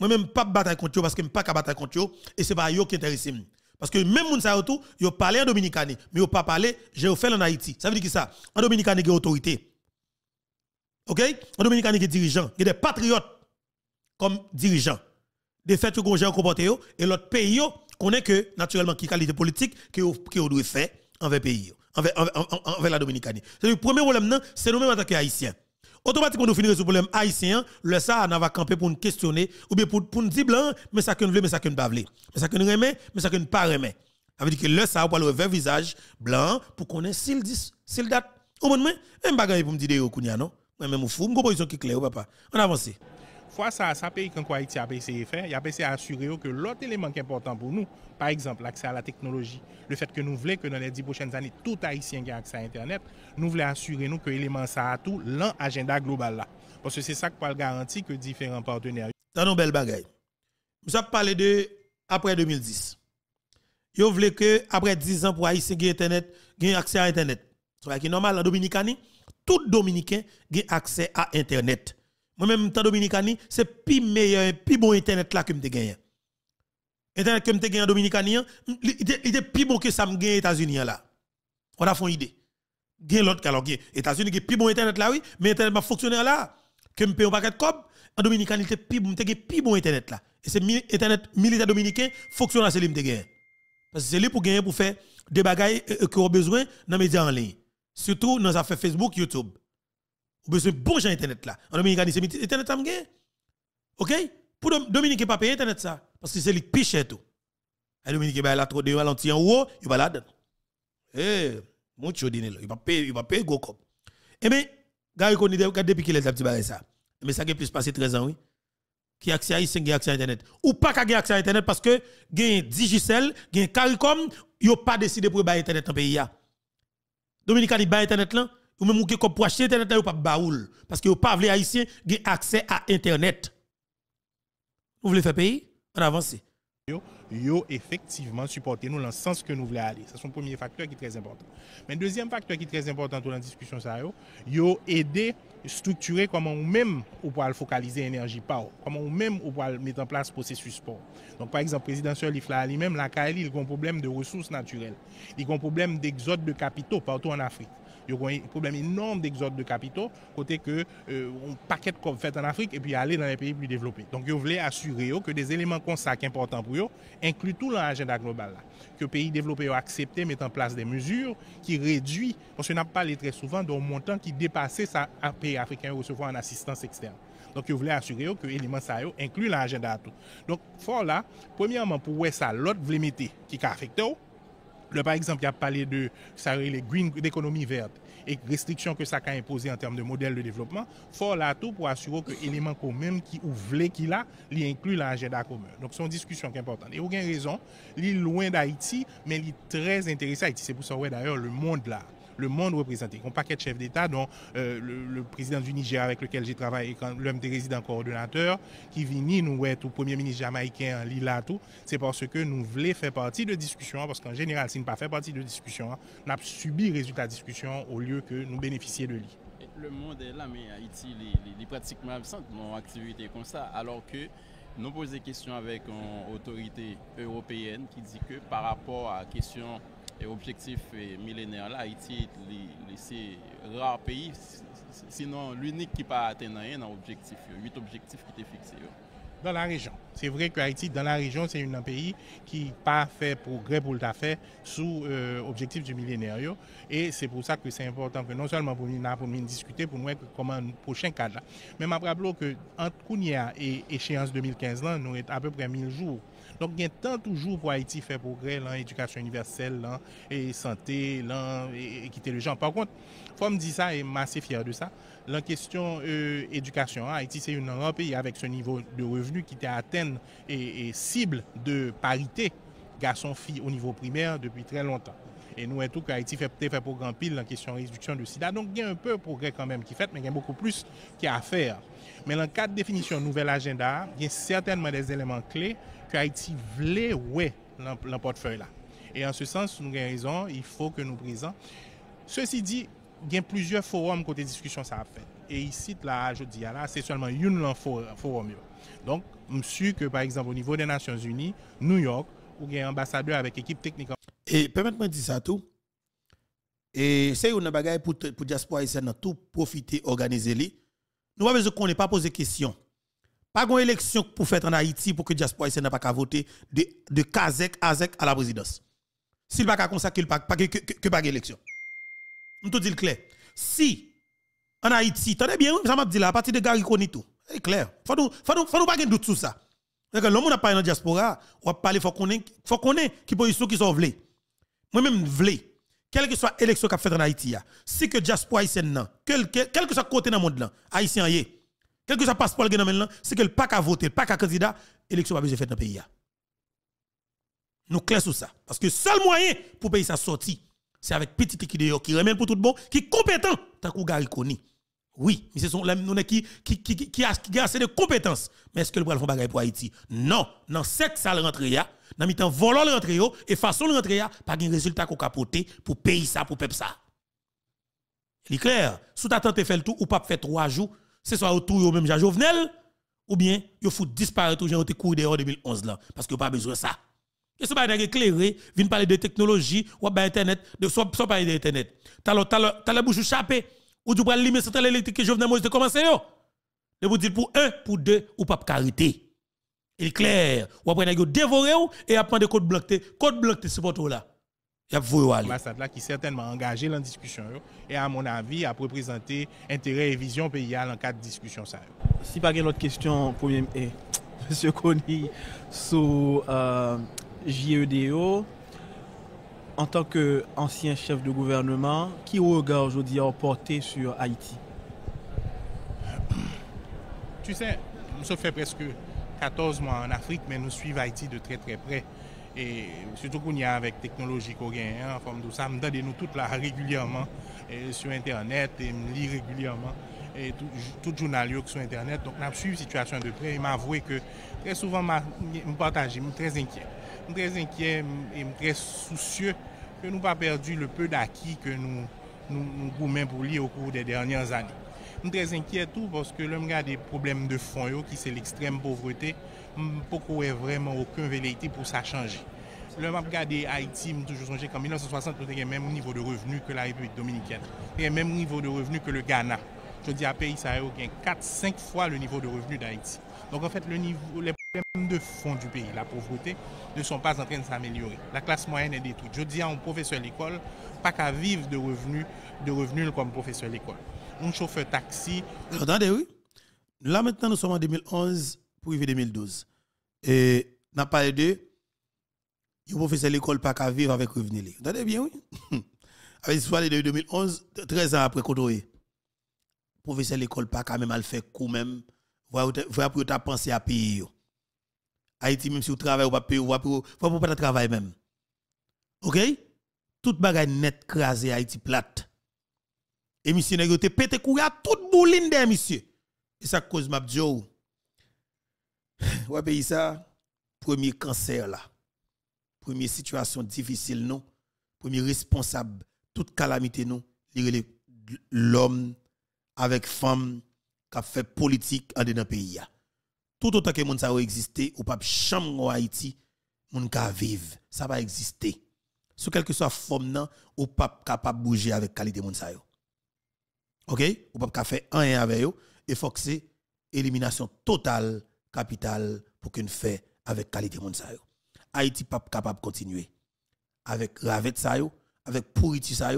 moi-même pas bataille contre eux parce que je ne pas bataille contre eux et ce n'est pas eux qui intéressent. Parce que même on gens, tout, yo parlé en Dominicane, mais pouvez pas parlé fait en Haïti. Ça veut dire que ça, en dominicain, il y a autorité. OK En Dominicane, il y a dirigeants, il y a des patriotes comme dirigeants. Des faits que j'ai comporté et l'autre pays connaît que naturellement qui qualité politique que vous doit faire envers pays envers, la C'est le premier problème c'est nous-mêmes en tant haïtiens. Automatiquement, nous finissons le problème haïtien. Le ça, on va camper pour nous questionner, ou bien pour, nous dire blanc, mais ça que nous voulons, mais ça que nous pas Mais ça que nous aimons, mais ça que nous pas aimons. Ça veut dire que le ça, on va le vers visage blanc pour qu'on ait s'il dit, s'il date. Au moment, même bagaille pour me dire, eh, non? Moi-même, je suis fou, je suis qui clair, oh, papa. On avance fois ça, ça pays qu'en Haïti a il a baissé que l'autre élément qui est important pour nous, par exemple l'accès à la technologie, le fait que nous voulons que dans les dix prochaines années, tout Haïtien ait accès à Internet, nous voulons assurer que l'élément ça a tout, l'agenda global là. Parce que c'est ça qui peut garantir que différents partenaires. Dans nos belles bagailles, nous avons parlé de après 2010. Vous voulez que après 10 ans pour Haïtien ait Internet, accès à Internet. C'est qui est normal, la Dominicanie, tout Dominicain ait accès à Internet. Moi-même, en Dominicani, c'est plus meilleur, plus bon Internet là que je gagné. Internet que je gagné en Dominicani, hein, il est plus bon que ça me gagne aux États-Unis hein, là. On a fait une idée. Gagne l'autre les États-Unis, qui plus bon Internet là, oui, mais Internet va fonctionner là. Que je paye un paquet de cob, en Dominicani, il est plus bon, plus bon Internet là. Et c'est Internet militaire dominicain, fonctionne à ce que Parce que c'est lui pour gagner, pour faire des bagailles euh, euh, que avez besoin dans les médias en ligne. Surtout dans les affaires Facebook, YouTube. Ou besoin bon j'ai Internet là. En Dominicaine, c'est Internet OK Pour Dominique, pas payer Internet ça. Parce que c'est le pichet. tout. Et eh, Dominique, il eh ben, a trop de ralenti en haut, il va là Eh, mon chaud là. Il va payer, il va payer gros cop. Eh bien, Gary Koni, depuis qu'il est petit ça. Mais eh ben, ça a plus passé 13 ans, oui. Qui a accès à qui accès à Internet. Ou pas qui a accès à Internet parce que, gain Digicel, gain Caricom, il n'a pas décidé pour l'Internet Internet dans le pays. Dominique il baille Internet là ou même ou pour acheter internet ou pas baoul parce que ou pas les haïtiens gain accès à internet. Vous voulez faire payer On avance. Yo, yo effectivement supporter nous dans le sens que nous voulons aller. C'est son premier facteur qui est très important. Mais deuxième facteur qui est très important dans la discussion ça yo, yo aider structurer comment vous même ou pour focaliser l'énergie comment on même ou pour mettre en place processus pour. Donc par exemple présidentiel il lui-même la Cali, il a un problème de ressources naturelles. Il a un problème d'exode de capitaux partout en Afrique y a un problème énorme d'exode de capitaux, côté que euh, on paquette comme fait en Afrique et puis aller dans les pays plus développés. Donc, ils voulaient assurer que des éléments comme ça qui importants pour eux incluent tout dans l'agenda global. Que les pays développés ont accepté, mettre en place des mesures qui réduisent, parce qu'on n'a pas parlé très souvent d'un montant qui dépassait ça à pays africains recevoir en assistance externe. Donc, ils voulaient assurer que l'élément ça inclut l'agenda tout. Donc, fort là, premièrement, pour ça, l'autre voulait mettre qui a affecté, par exemple, il y a parlé de ça, les green d'économie verte et restrictions que ça a imposées en termes de modèle de développement, fort là tout pour assurer que l'élément commun qui ouvre qu'il a, il inclut l'agenda commun. Donc, c'est une discussion qui est importante. Et aucune raison, il est loin d'Haïti, mais il est très intéressé à Haïti. C'est pour ça, ouais, d'ailleurs, le monde là le monde représenté. Un paquet de chefs d'État, dont euh, le, président du Niger avec lequel j'ai travaillé, l'homme des résidents coordonnateurs, qui vini nous être au premier ministre jamaïcain hein, Lila tout, c'est parce que nous voulons faire partie de discussion, parce qu'en général, si nous pas fait partie de discussion, nous hein, avons subi résultat de discussion au lieu que nous bénéficions de lui. Le monde est là, mais Haïti, il est pratiquement absent mon activité comme ça, alors que nous posons des questions avec une autorité européenne qui dit que par rapport à la question et objectif millénaire là, Haïti, c'est rare pays, sinon l'unique qui pas atteint rien objectif, objectif. huit objectifs qui étaient fixés. Dans la région. C'est vrai que Haïti, dans la région, c'est un pays qui n'a pas fait progrès pour le faire sous l'objectif euh, objectif du millénaire. Et c'est pour ça que c'est important que non seulement pour nous, pour discuter, pour nous comment un prochain cadre. Mais je rappelle que entre Kounia et échéance 2015, nous sommes à peu près 1000 jours donc, il y a tant toujours pour Haïti faire progrès dans l'éducation universelle, dans la santé, dans l'équité des gens. Par contre, faut me dire ça et je assez fier de ça. La question euh, éducation, hein, Haïti, c'est une Europe avec ce niveau de revenu qui était atteint et, cible de parité garçon-fille au niveau primaire depuis très longtemps. Et nous, en tout cas, Haïti fait, fait pour pile la question de réduction de sida. Donc, il y a un peu de progrès quand même qui fait, mais il y a beaucoup plus qui à faire. Mais dans le cadre de définition nouvel agenda, il y a certainement des éléments clés haïti voulait, ouais, dans portefeuille là. Et en ce sens, nous avons raison, il faut que nous présents. Ceci dit, il y a plusieurs forums côté discussion ça a fait. Et ici, là, je dis là, c'est seulement une forum. Donc, je suis que, par exemple, au niveau des Nations Unies, New York, ou il un ambassadeur avec équipe technique. Et permettez-moi de dire ça tout. Et c'est une bagaille pour, pour diaspora haïtienne tout profiter, organiser les. Nous pas besoin qu'on n'ait pas posé question. Pas une élection pour faire en Haïti pour que diaspora haïtienne n'a pas qu'à voter de, de Kazek à à la présidence. S'il pas qu'à consacrer pas que que pas élection. Je te dis le clair. Si en Haïti, attendez bien, ça m'a dit là à partir de Gary Konito. C'est clair. Faut nous faut faut pas de doute sur ça. L'homme n'a pas dans la diaspora, on parler faut qu'on faut qu'on ait qui position qui sont vle. Moi-même vlé quelle que soit l'élection qu'a fait en Haïti, si que diaspora haïtienne, quel, quel, quel que soit côté dans le monde, haïtien, quel que soit passeport qui est c'est qu'elle pas qu'à voter, pas qu'à candidat, l'élection va besoin faite dans le pays. Hein. Nous clairs sur ça. Parce que le seul moyen pour payer sa sortie, c'est avec petit liquide qui remet pour tout bon, qui est compétent, tant qu'on Oui, mais c'est son nous qui, qui, qui, qui, a, assez de compétences. Mais est-ce que le bras font bagaille pour Haïti? Non. Dans ça salle rentrée, dans le temps volant le yo, et façon le ya, pas de résultat qu'on capote pour payer ça, pour peuple ça. Il est clair, sous ta tente fait le tout ou pas fait trois jours, c'est soit autour ou même Jean Jovenel, ou bien il faut disparaître ou été couru en 2011 là, parce que vous n'avez pas besoin de ça. Et ce pas éclairé, vous parler de technologie, ou pas Internet, de soit parler internet T'as la bouche chapée, ou tu pourras limiter sur électrique que Jovenel Moïse de commencer vous dites pour un, pour deux, ou pas carité. Il est clair, ou après dévorer ou, et après de code blanc, code blanc, c'est pour là a là qui certainement engagé dans la discussion et à mon avis a représenté intérêt et vision pays en cas de discussion ça. Si pas autre question premier question eh, monsieur Kony sur euh, JEDO en tant qu'ancien chef de gouvernement, qui regard aujourd'hui porté sur Haïti Tu sais, nous sommes fait presque 14 mois en Afrique, mais nous suivons Haïti de très très près et surtout qu'on y a avec technologie qu'on gagne, hein, forme de ça, me donne nous toutes là régulièrement sur internet et me lis régulièrement et tout, tout journal sur internet. Donc a suivi situation de près et avoué que très souvent me partager, me très inquiet. très inquiet et très soucieux que nous pas perdu le peu d'acquis que nous nous, nous pour lire au cours des dernières années. Très très tout parce que que des problèmes de problèmes yo c'est qui pauvreté l'extrême pauvreté. vraiment aucun vraiment pour ça changer le changer. Le haïti Haïti, je m toujours 1960, qu'en 1960, y a le même niveau de revenu que la République Dominicaine et même niveau de revenu que le Ghana. Je à pays ça yo aucun 4-5 fois le niveau de revenu d'Haïti. Donc en fait, le niveau, les problèmes de fond du pays, la pauvreté, ne sont pas en train de s'améliorer. La classe moyenne est détruite. Je dis à un professeur l'école, pas qu'à vivre de revenus, de revenus comme professeur l'école un chauffeur taxi. Attendez, oui. Là maintenant, nous sommes en 2011 pour vivre 2012. Et n'a pas aidé. Il professeur l'école pas qu'à vivre avec revenir. Attendez bien, oui. avec l'histoire de 2011, 13 ans après Kotoé. Professeur l'école pas qu'à même à fait, faire quand même. Voilà pour ta pensée à payer. Haïti, même si vous travaillez, vous ne payez pas, vous pas travailler même. OK? Tout bagaille net crasé, Haïti plate. Et monsieur vous es pété à toute bouline de monsieur. Et ça cause m'a dit oh. Ouais pays ça premier cancer là. Première situation difficile non. Premier responsable toute calamité non. L'homme avec femme qui a fait politique en dedans pays Tout autant que monde ça exister ou pas chambre en Haïti moun ka vivre, ça va exister. Sous quelque soit forme non? ou pas capable bouger avec qualité moun sa OK Ou pas faire un avec eux et faut que c'est élimination totale capitale pour qu'on fait avec qualité monde ça Haïti pas capable de continuer avec ravette ça avec pourriture ça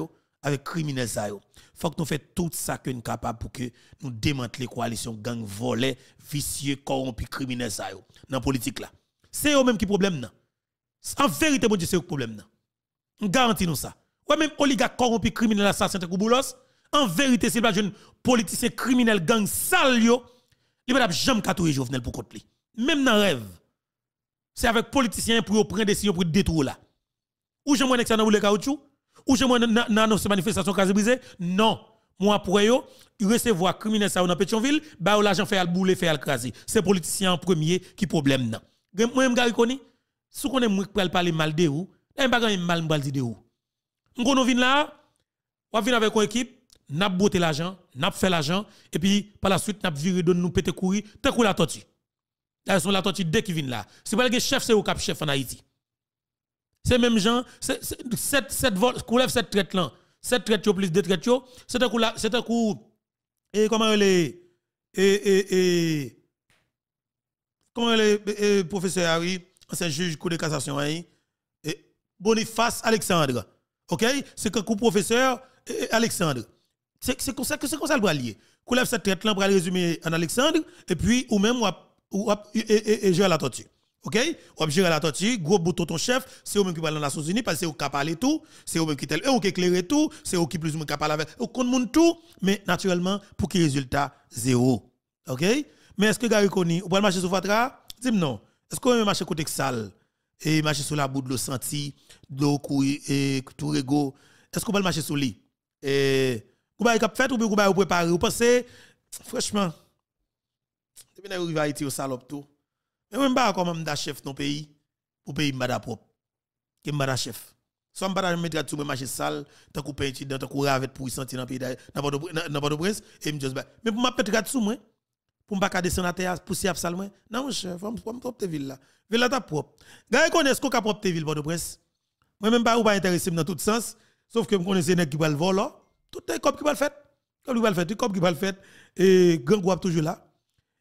avec criminels ça Faut que nous fait tout ça que nous capable pour que nous les coalition gang volé, vicieux, corrompu, criminels ça yo dans politique là. C'est eux même qui problème là. En vérité, bon Dieu, c'est le problème. On garantit nous ça. Ou même oligarque corrompu, criminel, assassin, c'est Kouboulos. En vérité, c'est pas jeune politicien criminel gang sale yo, il va jamais katoué Jovenel pour lui. Même dans rêve. C'est avec politicien pour prendre décision pour détruire là. Ou j'aime moi dans le caoutchouc ou j'aime moi dans nos manifestations casse brisée Non. Moi pour yo, recevoir criminel ça dans Pétionville, ba l'argent fait al bouler, fait al craser. C'est politicien en premier qui problème nan. Moi m'gari koni, sou konnen moi pral parler mal de ou, et eh, pas mal m'bral de ou. M'kono vin là, ou vin avec une équipe n'a botté l'argent, n'a fait l'argent, et puis par la suite, n'a viré de nous péter courir, tant quoi la tortue. D'ailleurs, sont la tortue dès qu'ils viennent là. C'est pas le chef, c'est au cap chef en Haïti. C'est même gens, cette, cette, cette traite là, cette traite plus traite traites, c'est un coup là, c'est un coup, et comment elle est, et, et, et, comment elle est, professeur Harry, ancien juge, cour de cassation, hein, Boniface Alexandre, ok? C'est un coup professeur Alexandre. C'est comme ça que c'est comme ça le lié lève cette tête là pour résumer en Alexandre et puis ou même ou et, gérer la tortue. OK Ou gérer la tortue, gros bouton ton chef, c'est eux même qui parle dans la Nations Unies parce que c'est eux qui parlent tout, c'est eux même qui tel ou qui éclaire tout, c'est eux qui plus ou moins qui parlent avec compte tout, mais naturellement pour que résultat zéro. OK Mais est-ce que Gary Koni ou pas marcher sur Fatra Dis-moi non. Est-ce qu'on marcher côté sale et marcher sur la boue de l'eau senti, de l'eau et tout rego Est-ce qu'on peut marcher sur lit et vous kap fait ou bien vous ou préparé. pensez, franchement, depuis que vous Haïti salope tout, mais même pas comment un chef dans le pays, pour pays Si propre. Qui un chef. Soit vous mettre tout mes marché sale, tant qu'on pays je suis ravette pour sentir dans pays presse et je suis bah, Mais pour m'a mettre tout moi, pour me ka descendre à terre pour si salle, non mon chef, ne me propre ville Je Ville la ta propre. ne connaissent qu'on ka propre ville port de prince Moi même pas ou pas intéressé dans tout sens, sauf que connais connaissez gens qui va le tout est comme qui va le faire. Comme qui va le faire. Comme qui va le faire. Et gang est toujours là.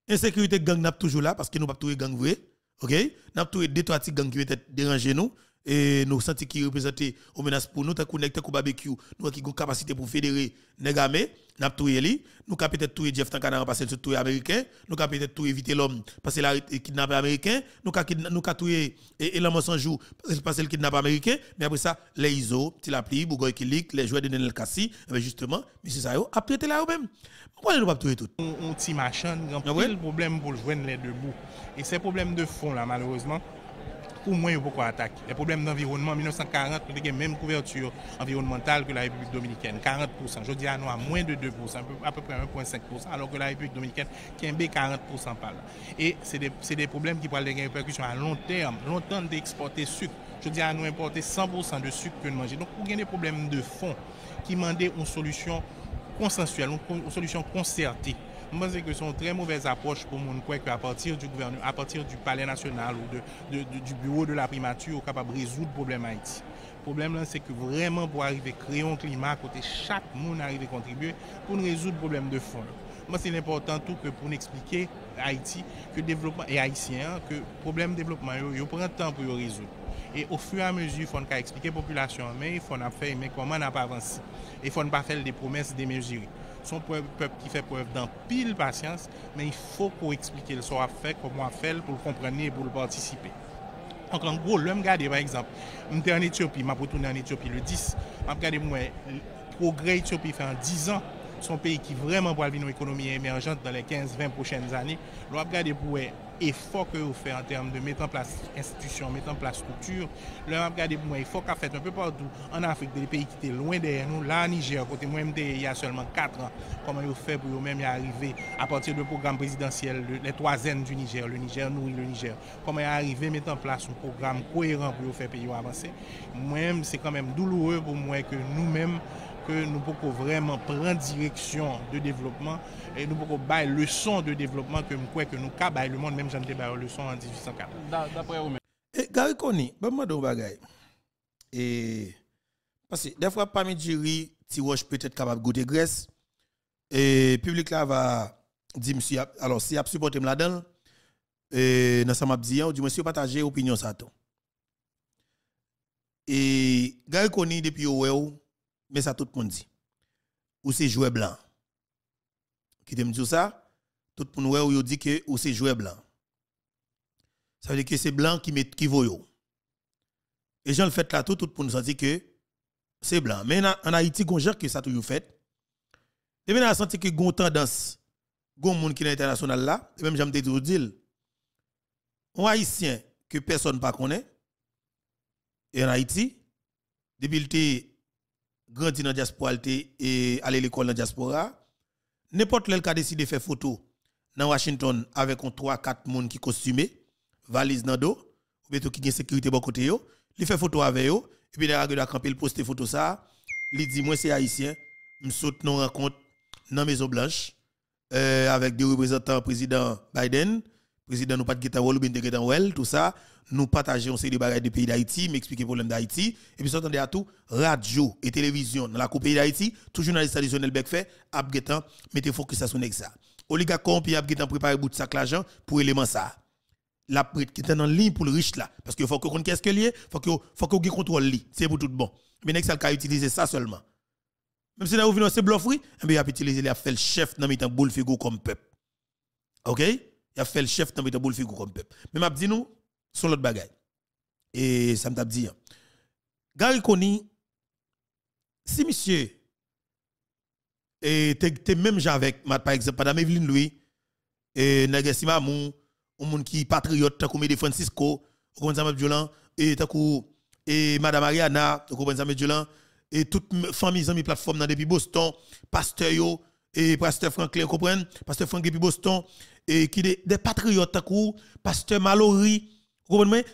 Insécurité gang n'a toujours là parce que nous pas tous gang vrai. OK N'a tous deux trois petits gangs qui peut être déranger nous et nous sentons qui représentait une menace pour nous, connecter barbecue, nous avons une capacité pour fédérer Negame, nous avons nous avons peut-être tout Jeff Tankana parce que tout américain, nous avons peut-être tout éviter l'homme parce que la kidnappé américain, nous avons tout et l'homme sans jour parce que le kidnappé américain, mais après ça, les ISO, les joueurs de Nenel Kassi, eh ben justement, M. Sayo a traité là ou Pourquoi nous ne pas tout tout? On petit machin, ah le problème pour le joindre les deux bouts. Et ces problème de fond là, malheureusement, pour moins il beaucoup Les problèmes d'environnement, 1940, nous avons même couverture environnementale que la République dominicaine, 40%. Je dis à nous à moins de 2%, à peu près 1,5%, alors que la République dominicaine qui 40% parle. Et c'est des, problèmes qui parlent des répercussions à long terme, longtemps d'exporter sucre. Je dis à nous importer 100% de sucre que nous mangeons. Donc, pour y des problèmes de fond qui demandent une solution consensuelle, une solution concertée Mwen se ke son tre mouvez aproche pou moun kwek A partir du palen nasyonal Ou du bureau de la primatur Ou kapab rezout probleme Haiti Probleme lan se ke vreman pou arive kreyon klima Kote chak moun arive kontribuye Poun rezout probleme de fon Mwen se l'important tout ke pou n'explike Haiti, et Haitien Que probleme developman yo, yo pren tan pou yo rezout E o fuy a mezu foun ka explike Populasyon me, foun ap fey Mwen koman ap avansi E foun pa fel de promes demeziri son pep ki fe pep dan pil pasyans, men yfo pou eksplike le so ap fe, pou mwa fe, pou l komprene pou l patisipe. Ank lan gwo, l wap gade, par ekzamp, mte an Etiopi, ma pou toune an Etiopi le 10, wap gade mwe, progre Etiopi fe an 10 an, son pey ki vreman pou albi nou ekonomi emerjante dan le 15-20 pochen zane, l wap gade mwe faut que vous faites en termes de mettre en place institution, mettre en place structure. Là, regardez pour moi, il faut a fait un peu partout en Afrique, des pays qui étaient loin derrière nous. Là, Niger, côté moi, il y a seulement 4 ans, comment vous faites pour vous-même y arriver à partir du programme présidentiel, les trois du Niger, le Niger nourrit le Niger. Comment ils arrivez à mettre en place un programme cohérent pour faire pays avancer. Moi-même, c'est quand même douloureux pour moi que nous-mêmes, que nous pouvons vraiment prendre direction de développement et nous pouvons bailler leçon de développement que nous que nous bailler le monde même j'en débat leçon en 1804. D'après vous Et eh, Gary Koni, ben moi de bagaille. Et parce que des fois parmi jury tiroche peut-être capable goûter graisse et public là va dire monsieur alors si a supporté Mladen, dedans et dans ça m'a dit ou du moins si partager opinion ça et Gary Kony depuis où mais ça tout le monde dit. Ou c'est joué blanc. Qui te dit ça? Tout le monde dit que ou c'est joué blanc. Ça veut dire que c'est blanc qui, met, qui vaut. Et j'en le fait là tout, tout le monde dit que c'est blanc. Mais en Haïti, on gens que ça toujours fait. Et bien, on a senti que une tendance, gon monde qui est international là, et même j'aime te dire, un Haïtien que personne ne connaît, et en Haïti, depuis grandi dans la diaspora et e aller à l'école dans la diaspora, n'importe quel qui a décidé de faire photo dans Washington avec 3-4 personnes qui costumées. valises dans le dos, ou bien qui a sécurité bon côté, il fait photo avec eux, et puis il a campagne, il poste photo ça, il dit, moi c'est haïtien, je saute nos rencontre dans la Maison Blanche, euh, avec des représentants, président Biden, président nous pas de Guetta de tout ça, nous partageons ces débats des pays d'Haïti, m'expliquer le problème d'Haïti. Et puis, s'entendez à tout, radio et télévision dans la Coupe pays d'Haïti, tout journaliste traditionnel Bekfé, Abgetan, mettez focus à son exa. Oligarque corrompu, Abgetan préparé bout de sac l'argent pour élément ça. La prête qui est en ligne pour le riche là. Parce qu'il faut que on qu'est-ce que lié, faut que faut qu'on contrôle li. C'est pour tout bon. Mais nexa a utiliser ça seulement. Même si vous venez c'est bluff, oui, eh il a utilisé, il a fait le chef dans le boule figo comme peuple. OK? Il a fait le chef dans le boule figo comme peuple. Mais m'a dit nous, son l'autre bagaille. Et ça me t'a dit, Gary Koni, si monsieur, et t'es même avec, par exemple, Madame Evelyn Louis, et Nagassi Mamou, un monde qui patriote, t'as comme de Francisco, comme Gonzame et t'as et Madame Ariana, comprenez Gonzame et toute famille, amis, plateforme, depuis Boston, pasteur yo, et pasteur Franklin, comprenez, pasteur Franklin depuis Boston, et qui des patriotes, t'as pasteur Mallory,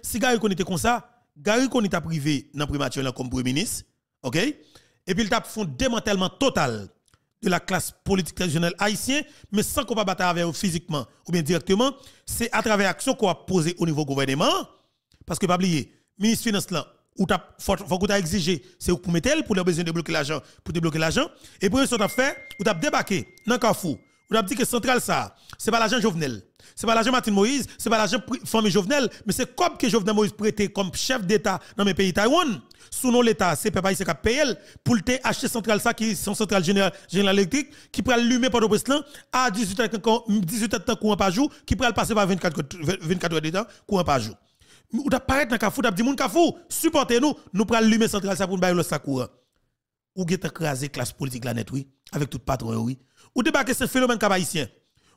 si Gary était comme ça, Gary était privé dans primature comme premier ministre, OK Et puis il tape un démantèlement total de la classe politique traditionnelle haïtienne, mais sans qu'on pas battre avec eux physiquement ou bien directement, c'est à travers l'action qu'on a posée au niveau gouvernement parce que pas oublier, ministre finance là ou t'as faut que exigé c'est pour mettre pour les besoin de bloquer l'argent pour débloquer l'argent et pour ça t'as fait ou t'as débarqué dans Carrefour nous avons dit que central ça, c'est pas l'agent Jovenel, c'est pas l'agent Martin Moïse, c'est pas l'agent famille Jovenel, mais c'est comme que Jovenel Moïse prêté comme chef d'État dans mes pays Taïwan. Sous nom l'État, c'est peuple haïtien paye pour te acheter central ça qui est central général, général électrique qui prend allumer par le à 18 heures de courant par jour, qui prend passer par 24 24 heures de temps courant par jour. Ou d'apparaître dans Kafou, d'abdi moun cafou, supportez-nous, nous prenons allumer central ça pour nous bailler le courant ou get la classe politique la net oui avec tout patron oui ou débarqué ce phénomène Kabaïsien.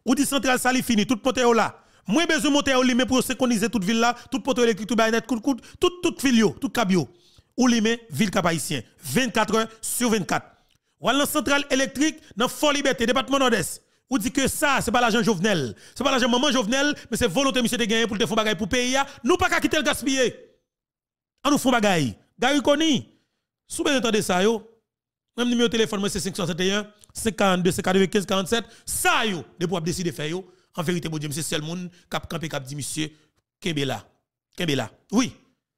ou dit central sali fini tout pote là moins besoin monter au limé pour séconiser toute ville là tout pote électrique tout net tout tout tout filio tout cabio ou limé ville cap 24 heures sur 24 ou la centrale électrique dans Fort Liberté département Nord-Est ou dit que ça c'est pas l'agent Jovenel c'est pas l'agent maman Jovenel mais c'est volonté monsieur de gagner pour te faire bagaille pour pays nous pas qu'à quitter le gaspiller on nous font bagaille Gary Koni sous ça yo même numéro de téléphone, c'est 561 542 52 15 47. Ça, yo, de pouvoir décider de faire En vérité, mon Dieu, c'est seul monde qui a campé, qui dit, monsieur, Kebela. Kebela. Oui.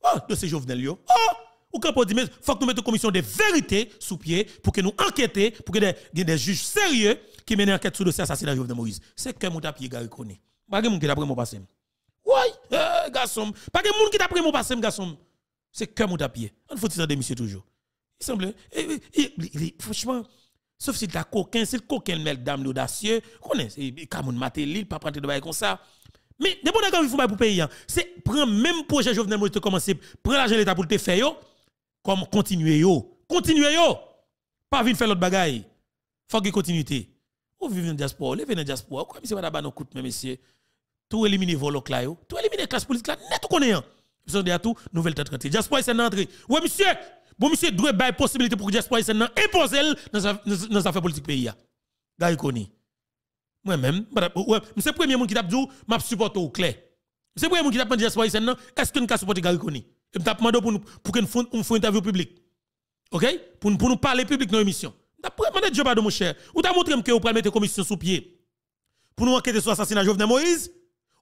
Oh, de ces Jovenel, yo. Oh! Ou quand on dit, mais faut que nous mettions une commission de vérité sous pied pour que nous enquêtions, pour que des, des juges sérieux qui mènent enquête sur le dossier assassinat de Jovenel Moïse. C'est que mon tapis Gary Pas de monde qui t'a pris mon passé. Oui, euh, garçon. Pas de monde qui t'a pris mon passé, garçon. C'est que mon tapis. On faut tirer des messieurs toujours. Il semble. franchement, sauf si t'as coquin, c'est coquin, mec, dame, audacieux. Connais, ne Matéli, pas prendre de bail comme ça. Mais, fois quand il faut pour payer, hein. c'est prendre même projet Jovenel Moïse, commencer, prendre l'argent de l'État pour te faire, comme continuer, yo. Continuer, yo. Pas venir faire l'autre bagaille. Faut que continuité. Ou vivre dans la diaspora, levez dans la diaspora, quoi, monsieur, madame, nos coûts, mes messieurs. Tout éliminer vos là, tout éliminer classe politique là, net tout connaît. Vous hein. avez tout, nouvelle tête rentrée. Diaspora, c'est une entrée. Ouais, monsieur, Bon, monsieur, doit avoir possibilité pour que diaspora haïtienne impose dans sa affaire politique pays. Gary Moi-même, le premier monde qui t'a dit, je supporte au clair. le premier monde qui t'a dit, est-ce que nous supporter Gary Koni? Et m'a demandé pour nous, pour que nous une interview publique. OK? Pour, nous parler public dans l'émission. D'après, demandé de Biden, mon cher. Ou t'as montré que vous pouvez mettre commission sous pied pour nous enquêter sur l'assassinat de Jovenel Moïse?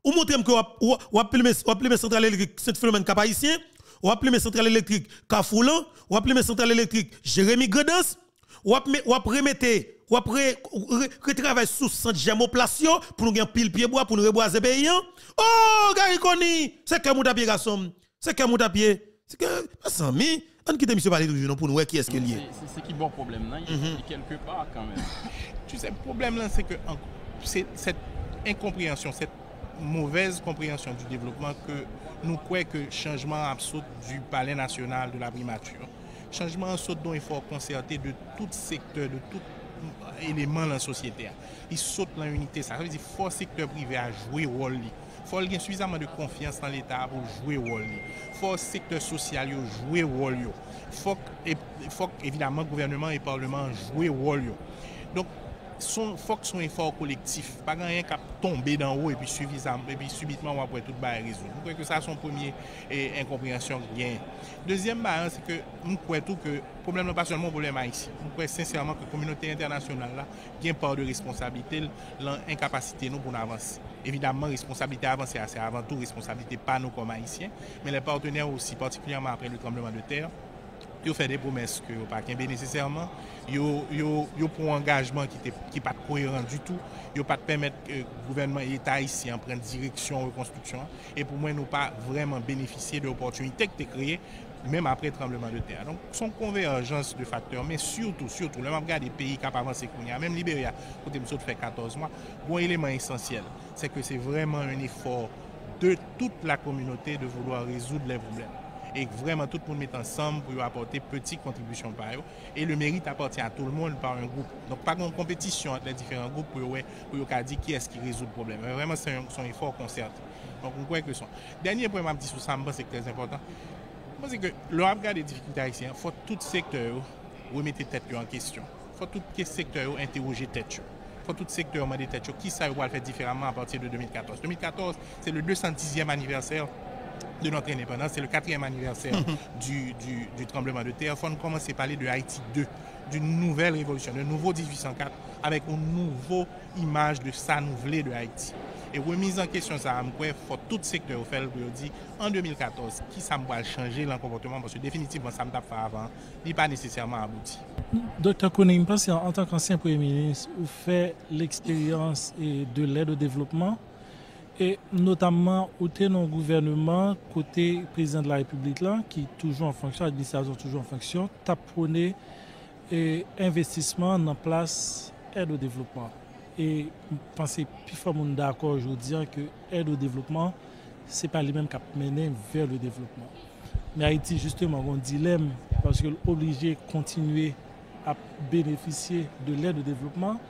Ou montrer que vous avez filmé Centrale électrique saint phénomène Cap-Haïtien? ou appelé mes centrales électriques Cafoulan, ou appelez mes centrales électriques Jérémy Gredens, ou remettez ou après travailler sous saint germoplation pour nous gagner pile pied bois pour nous reboiser pays oh Gary Koni c'est que mon pied garçon c'est que mon pied c'est que pas ami on quitte monsieur parler toujours pour nous qui est-ce qu'il y a c'est ce qui bon problème là mhm. quelque part quand même tu sais le problème là c'est que cette incompréhension cette mauvaise compréhension du développement que nous croyons que le changement absolu du palais national de la primature, changement absolu dont il faut concerter de tout secteur, de tout élément dans la société. Il saute dans l'unité. Ça veut dire faut le secteur privé à jouer rôle. Il faut ait suffisamment de confiance dans l'État pour jouer rôle. Il faut le secteur social jouer rôle. Il faut, évidemment le gouvernement et le parlement jouer rôle. Donc, il faut que un effort collectif. Pas rien qui tomber d'en haut et puis, et puis subitement on après tout et résoudre. Je crois que ça son premier incompréhension Deuxième c'est que nous croyons tout que problème n'est pas seulement problème haïtien. Nous croyons sincèrement que la communauté internationale a une part de responsabilité dans l'incapacité nous pour avancer. Évidemment, responsabilité avancée, c'est avant tout responsabilité pas nous comme haïtiens, mais les partenaires aussi particulièrement après le tremblement de terre Yo fè de pomès ke yo pa kèmbe nesesèrman, yo pou angajman ki pa te kouyèran du tout, yo pa te pèmèt gouvernement et état ici en prenne direksyon, rekonstruksyon, et pou mwen nou pa vreman benefisye de opportunité k te kriye, mèm apre trembleman de terre. Son konvejans de faktor, mèm surtout, surtout, lèman bon vreman de peyi kap avansè kounè, mèm Liberia, kote msou te fè 14 mwa, bon, eleman esensyèl, sè ke sè vreman un efor de tout la kominote de vouloar rezoud lè probleme. e k vreman tout moun met ansanm pou yo apote peti kontribusyon par yo e le merite apote a tout l moun par un goup donk pa kon kompetisyon atle diferant goup pou yo ka di ki eski rezout problem vreman son yon fòr konsert donk mwen kwen kreson danyen pwèm ap di sou sanman se k lèz important mwen se ke lò ap gade di fikil tarik si fòt tout sektor yo wè mette tèt yo an kesyon fòt tout sektor yo ente wòje tèt yo fòt tout sektor yo mande tèt yo ki sa yo wòl fèt diferanman apoti de 2014 2014 se lè 210èm aniversèl de notre indépendance, c'est le quatrième anniversaire du, tremblement de terre. On commence à parler de Haïti 2, d'une nouvelle révolution, de nouveau 1804, avec une nouvelle image de sa de Haïti. Et remise en question, ça, il faut tout secteur fait, pour dire en 2014, qui ça va changer le comportement, parce que définitivement, ça me tape avant, n'est pas nécessairement abouti. Docteur pense en tant qu'ancien Premier ministre, vous faites l'expérience de l'aide au développement E notamman, ou te non-gouvernement, kote prezident la republik lan, ki toujou an fanksyon, administrasyon toujou an fanksyon, ta prone investisman nan plas aide ou devlopman. E panse pi fwa moun da akor joudian ke aide ou devlopman, se pa li menm kap menen ver le devlopman. Me ha iti juste man goun dilem, paske l'oblige kontinue a beneficye de l'aide ou devlopman.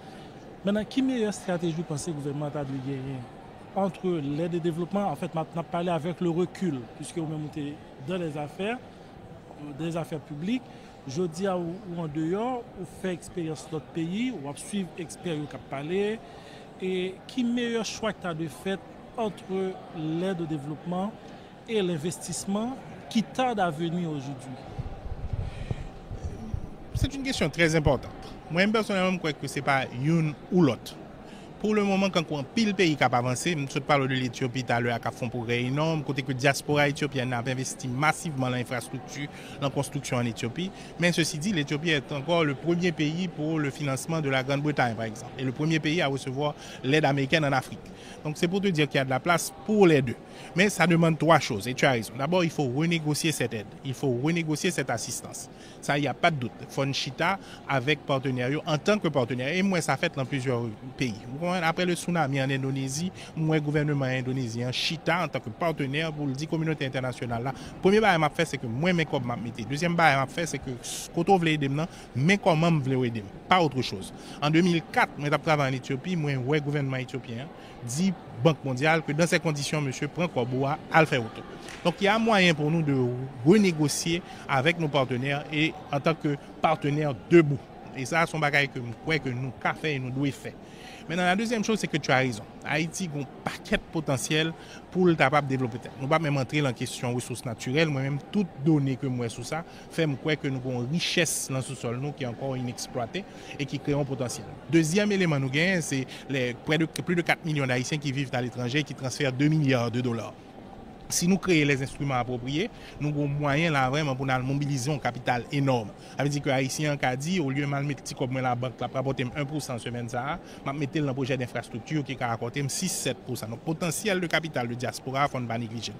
Menan, ki meye strategi ou panse gouvernemental li genyen? entre l'aide et développement, en fait, maintenant parler avec le recul, puisque vous même dans les affaires, euh, des affaires publiques, je dis à ou, en dehors, ou fait expérience d'autres pays, ou suivre l'expérience qui parlé, et qui meilleur choix que tu as de fait entre l'aide au développement et l'investissement qui t'a à aujourd'hui C'est une question très importante. Moi, personnellement, je crois que ce n'est pas une ou l'autre. Pour le moment, quand on pile pays qui a avancé, je parle de l'Éthiopie tout à l'heure, qui fond pour énorme, côté que la diaspora éthiopienne a investi massivement dans l'infrastructure, dans la construction en Éthiopie. Mais ceci dit, l'Éthiopie est encore le premier pays pour le financement de la Grande-Bretagne, par exemple, et le premier pays à recevoir l'aide américaine en Afrique. Donc c'est pour te dire qu'il y a de la place pour les deux. Mais ça demande trois choses, et tu as raison. D'abord, il faut renégocier cette aide, il faut renégocier cette assistance. Ça, il n'y a pas de doute. Fonchita avec partenariat en tant que partenaire, et moi, ça fait dans plusieurs pays après le tsunami en Indonésie, moi, gouvernement indonésien, Chita, en tant que partenaire pour le communautés communauté internationale là. Premier bail m'a fait, c'est que moi, mes comme m'a mis. Deuxième bail m'a fait, c'est que ce on aider maintenant, mais comment je voulais aider, pas autre chose. En 2004, moi, j'ai travaillé en Éthiopie, moi, gouvernement éthiopien, dit Banque mondiale que dans ces conditions, monsieur, prend Koboa, à le faire Donc, il y a moyen pour nous de renégocier avec nos partenaires et en tant que partenaire debout. Et ça, c'est son bagage que nous, que nous, et nous, devons faire. Men nan la dezyenm chou, se ke tu a rizon. Haiti goun paket potensyel pou l tapap developpete. Nou pa men mantre lan kesyon wesous naturel, mwen men tout donen ke mwen sou sa, fem kwe ke nou goun riches nan sou sol nou ki ankon ineksploate e ki kreyon potensyel. Dezyenm eleman nou gen, se kwe de plus de 4 milyon da Haitien ki viv ta l etranje ki transfer 2 milyar de dolar. Si nou kreye les instrument aproprye, nou gwo mwayen la vreman pou nan mobilize yon kapital enorme. Ape di ke Aisyen ka di, ou liye man met ti kob mwen la bank la prapotem 1% semen za a, map metel nan proje d'infrastructure ki karakotem 6-7%. Non, potensiyel de kapital, de diaspora, fonde ba neglijen.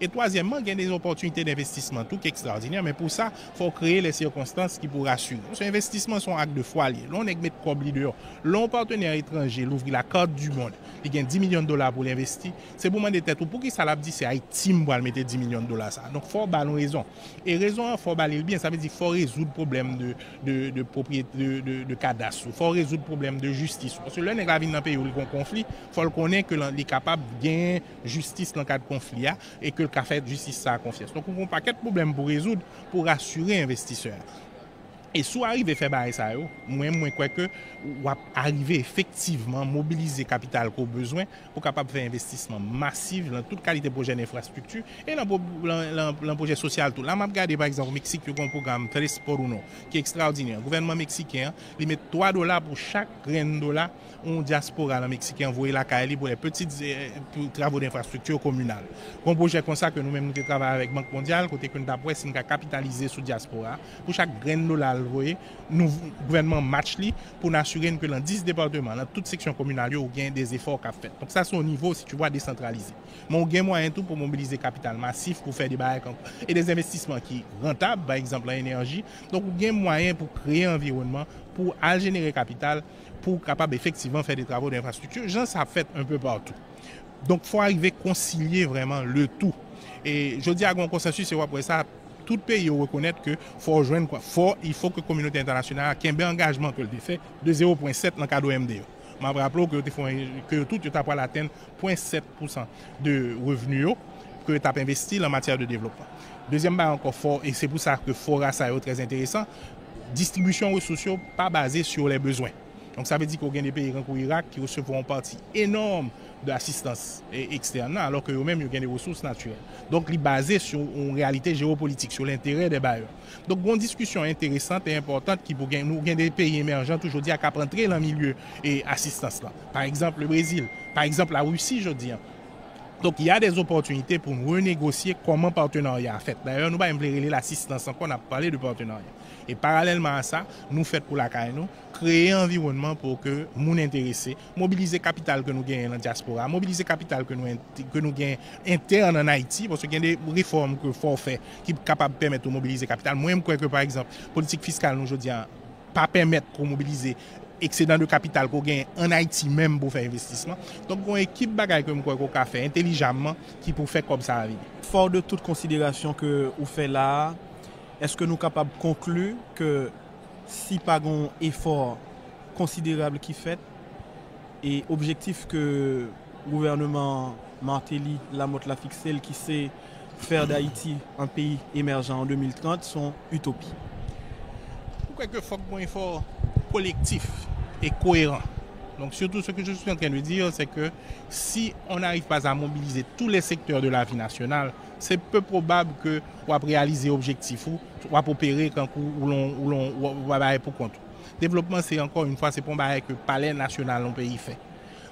Et toasyemman, gen des opportunite d'investissement tout ki ekstraordinier, men pou sa, fò kreye les sirkonstans ki pou rasyoun. Se investissement son ak de fwalye. Lon ek met kob li deyon, lon partener etranger louvri la karte du moun, ki gen 10 milyon dolar pou l'investi, se pou mwen dete tout pou ki salap Timbo al mette 10 milyon dola sa. Donk fò balon rezon. E rezon fò balil byen, sa pe di fò rezoud problem de kat daso. Fò rezoud problem de justis. Se lè nèk la vin nan peyo li kon konflik, fò l konen ke li kapab gen justis nan kat konflik ya, e ke l ka fè justis sa konfyes. Donk ou kon pa ket problem pou rezoud pou rasyure investiseur. Et si on arrive ça, ça, sa yo, mwen que kweke effectivement à mobiliser le capital capital pour besoin pour pour faire un investissements massifs dans toute qualité de projet d'infrastructure et dans le projet social. tout. je vais regarder par exemple Mexique, qui un programme programme Tres qui est extraordinaire. Le Gouvernement mexicain il met 3 dollars pour chaque grain de dollar un diaspora la Mexique envoyé la caille pour les petits euh, travaux d'infrastructure communale. Un projet comme ça que nous-mêmes nous travaillons avec Banque mondiale, côté que nous avons capitalisé sur capitaliser diaspora. Pour chaque grain de dollar nous gouvernement match pour nous assurer que dans 10 départements, dans toute section communale, il y a des efforts qu'a fait. Donc ça c'est au niveau si tu vois décentralisé. Mais on gain moyen tout pour mobiliser capital massif pour faire des barrières et des investissements qui rentables, par exemple en énergie. Donc on gain moyen pour créer un environnement pour générer capital pour capable effectivement faire des travaux d'infrastructure. Genre, ça fait un peu partout. Donc, il faut arriver à concilier vraiment le tout. Et je dis à grand consensus, c'est pour ça, tout pays reconnaître que faut rejoindre quoi. il faut que la communauté internationale ait un engagement que le défait de 0,7 dans le cadre MDE. Je rappelle que, que tout est à atteint 0,7% de revenus que tu as investi en matière de développement. Deuxième barre encore fort, et c'est pour ça que Fora, ça est très intéressant, distribution ressources pas basée sur les besoins. Donc ça veut dire y a des pays comme l'Irak qui recevront une partie énorme d'assistance eh, externe, alors que eux-mêmes, ils ont des ressources naturelles. Donc, ils basé sur une réalité géopolitique, sur l'intérêt des bailleurs. Donc, une discussion intéressante et importante qui pour nous, des pays émergents, toujours dit à rentrer dans le milieu et assistance là. Par exemple, le Brésil, par exemple, la Russie, je dis. Hein. Donc, il y a des opportunités pour nous renégocier comment partenariat fait. D'ailleurs, nous, on bah, va l'assistance, encore hein, on a parlé de partenariat. E paralèlman a sa, nou fèt pou lakay nou, kreye environman pou ke moun interese, mobilize kapital ke nou gen en diaspora, mobilize kapital ke nou gen intern en Haiti, pwoske gen de reform ke fòr fè, ki kapab pèmèt pou mobilize kapital. Mwen mkwèk wè par exemple, politik fiskal nou jòdia, pa pèmèt pou mobilize eksedan de kapital ko gen en Haiti mèm pou fè investisman. Ton kwen ekip bagay ke mkwèk wò ka fè, entelijamman, ki pou fè kòp sa avide. Fòr de tout konsidélasyon ke ou fè la, Est-ce sommes capables de conclure que si un effort considérable qui fait et objectif que le gouvernement Martelly la mot la Fixelle, qui sait faire d'Haïti un pays émergent en 2030 sont utopie Pourquoi kwek un un effort collectif et Donc surtout ce que je suis en train de dire, c'est que si on n'arrive pas à mobiliser tous les secteurs de la vie nationale, se pe probab ke wap realize objektif ou wap opere kankou ou loun wap baye pou kontou. Devlopman se ankon, un fwa, se pon baye ke palen nasyonal loun pe yi fe.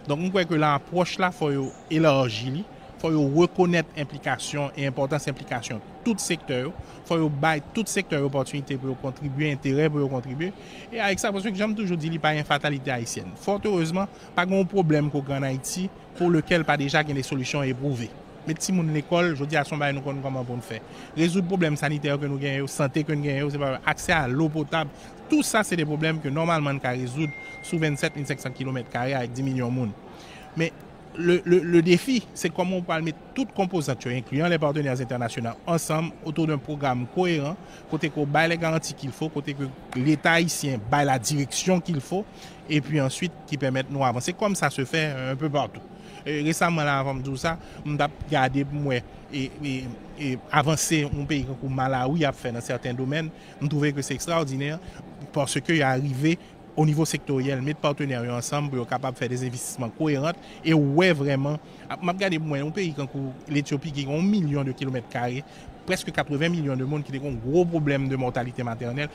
Donk, mwen kwe ke l'anproch la fwa yo elanjili, fwa yo rekonet implikasyon e importans implikasyon tout sektoryo, fwa yo baye tout sektoryo opotunite pou yo kontribuyen, intere pou yo kontribuyen, e ayek sa pwoswe ki janm toujou di li baye yon fatalite Haitienne. Fwa te oseman, pa gen yon problem ko Gran Haiti pou lekel pa deja gen de solusyon eprouve. Mais si à l'école, je dis à son bail, nous connaissons comment pour fait faire. Résoudre les problèmes sanitaires que nous gagnons, santé que nous gagnons, accès à l'eau potable. Tout ça, c'est des problèmes que normalement peut résoudre sous 27 500 km avec 10 millions de monde. Mais le, défi, c'est comment on peut mettre toutes composantes, incluant les partenaires internationaux, ensemble autour d'un programme cohérent, côté qu'on bail les garanties qu'il faut, côté que l'État haïtien bail la direction qu'il faut, et puis ensuite qui permettent nous avancer. Comme ça se fait un peu partout. E, Resanman la avan mdou sa, mdap gade mwen E, e, e avanse yon pe yon kou Malawi ap fe nan certain domen Mdouvek ke se ekstraordiner Por se ke yon arive o nivou sektoriyel Met parteneryon ansam, yon kapap fe des evistisman kouerant E wè vreman, mdap gade mwen Yon pe yon kou l'Ethiopi ki yon milyon de kilometre kare Preske 80 milyon de moun ki de yon gro problem de mortalite maternel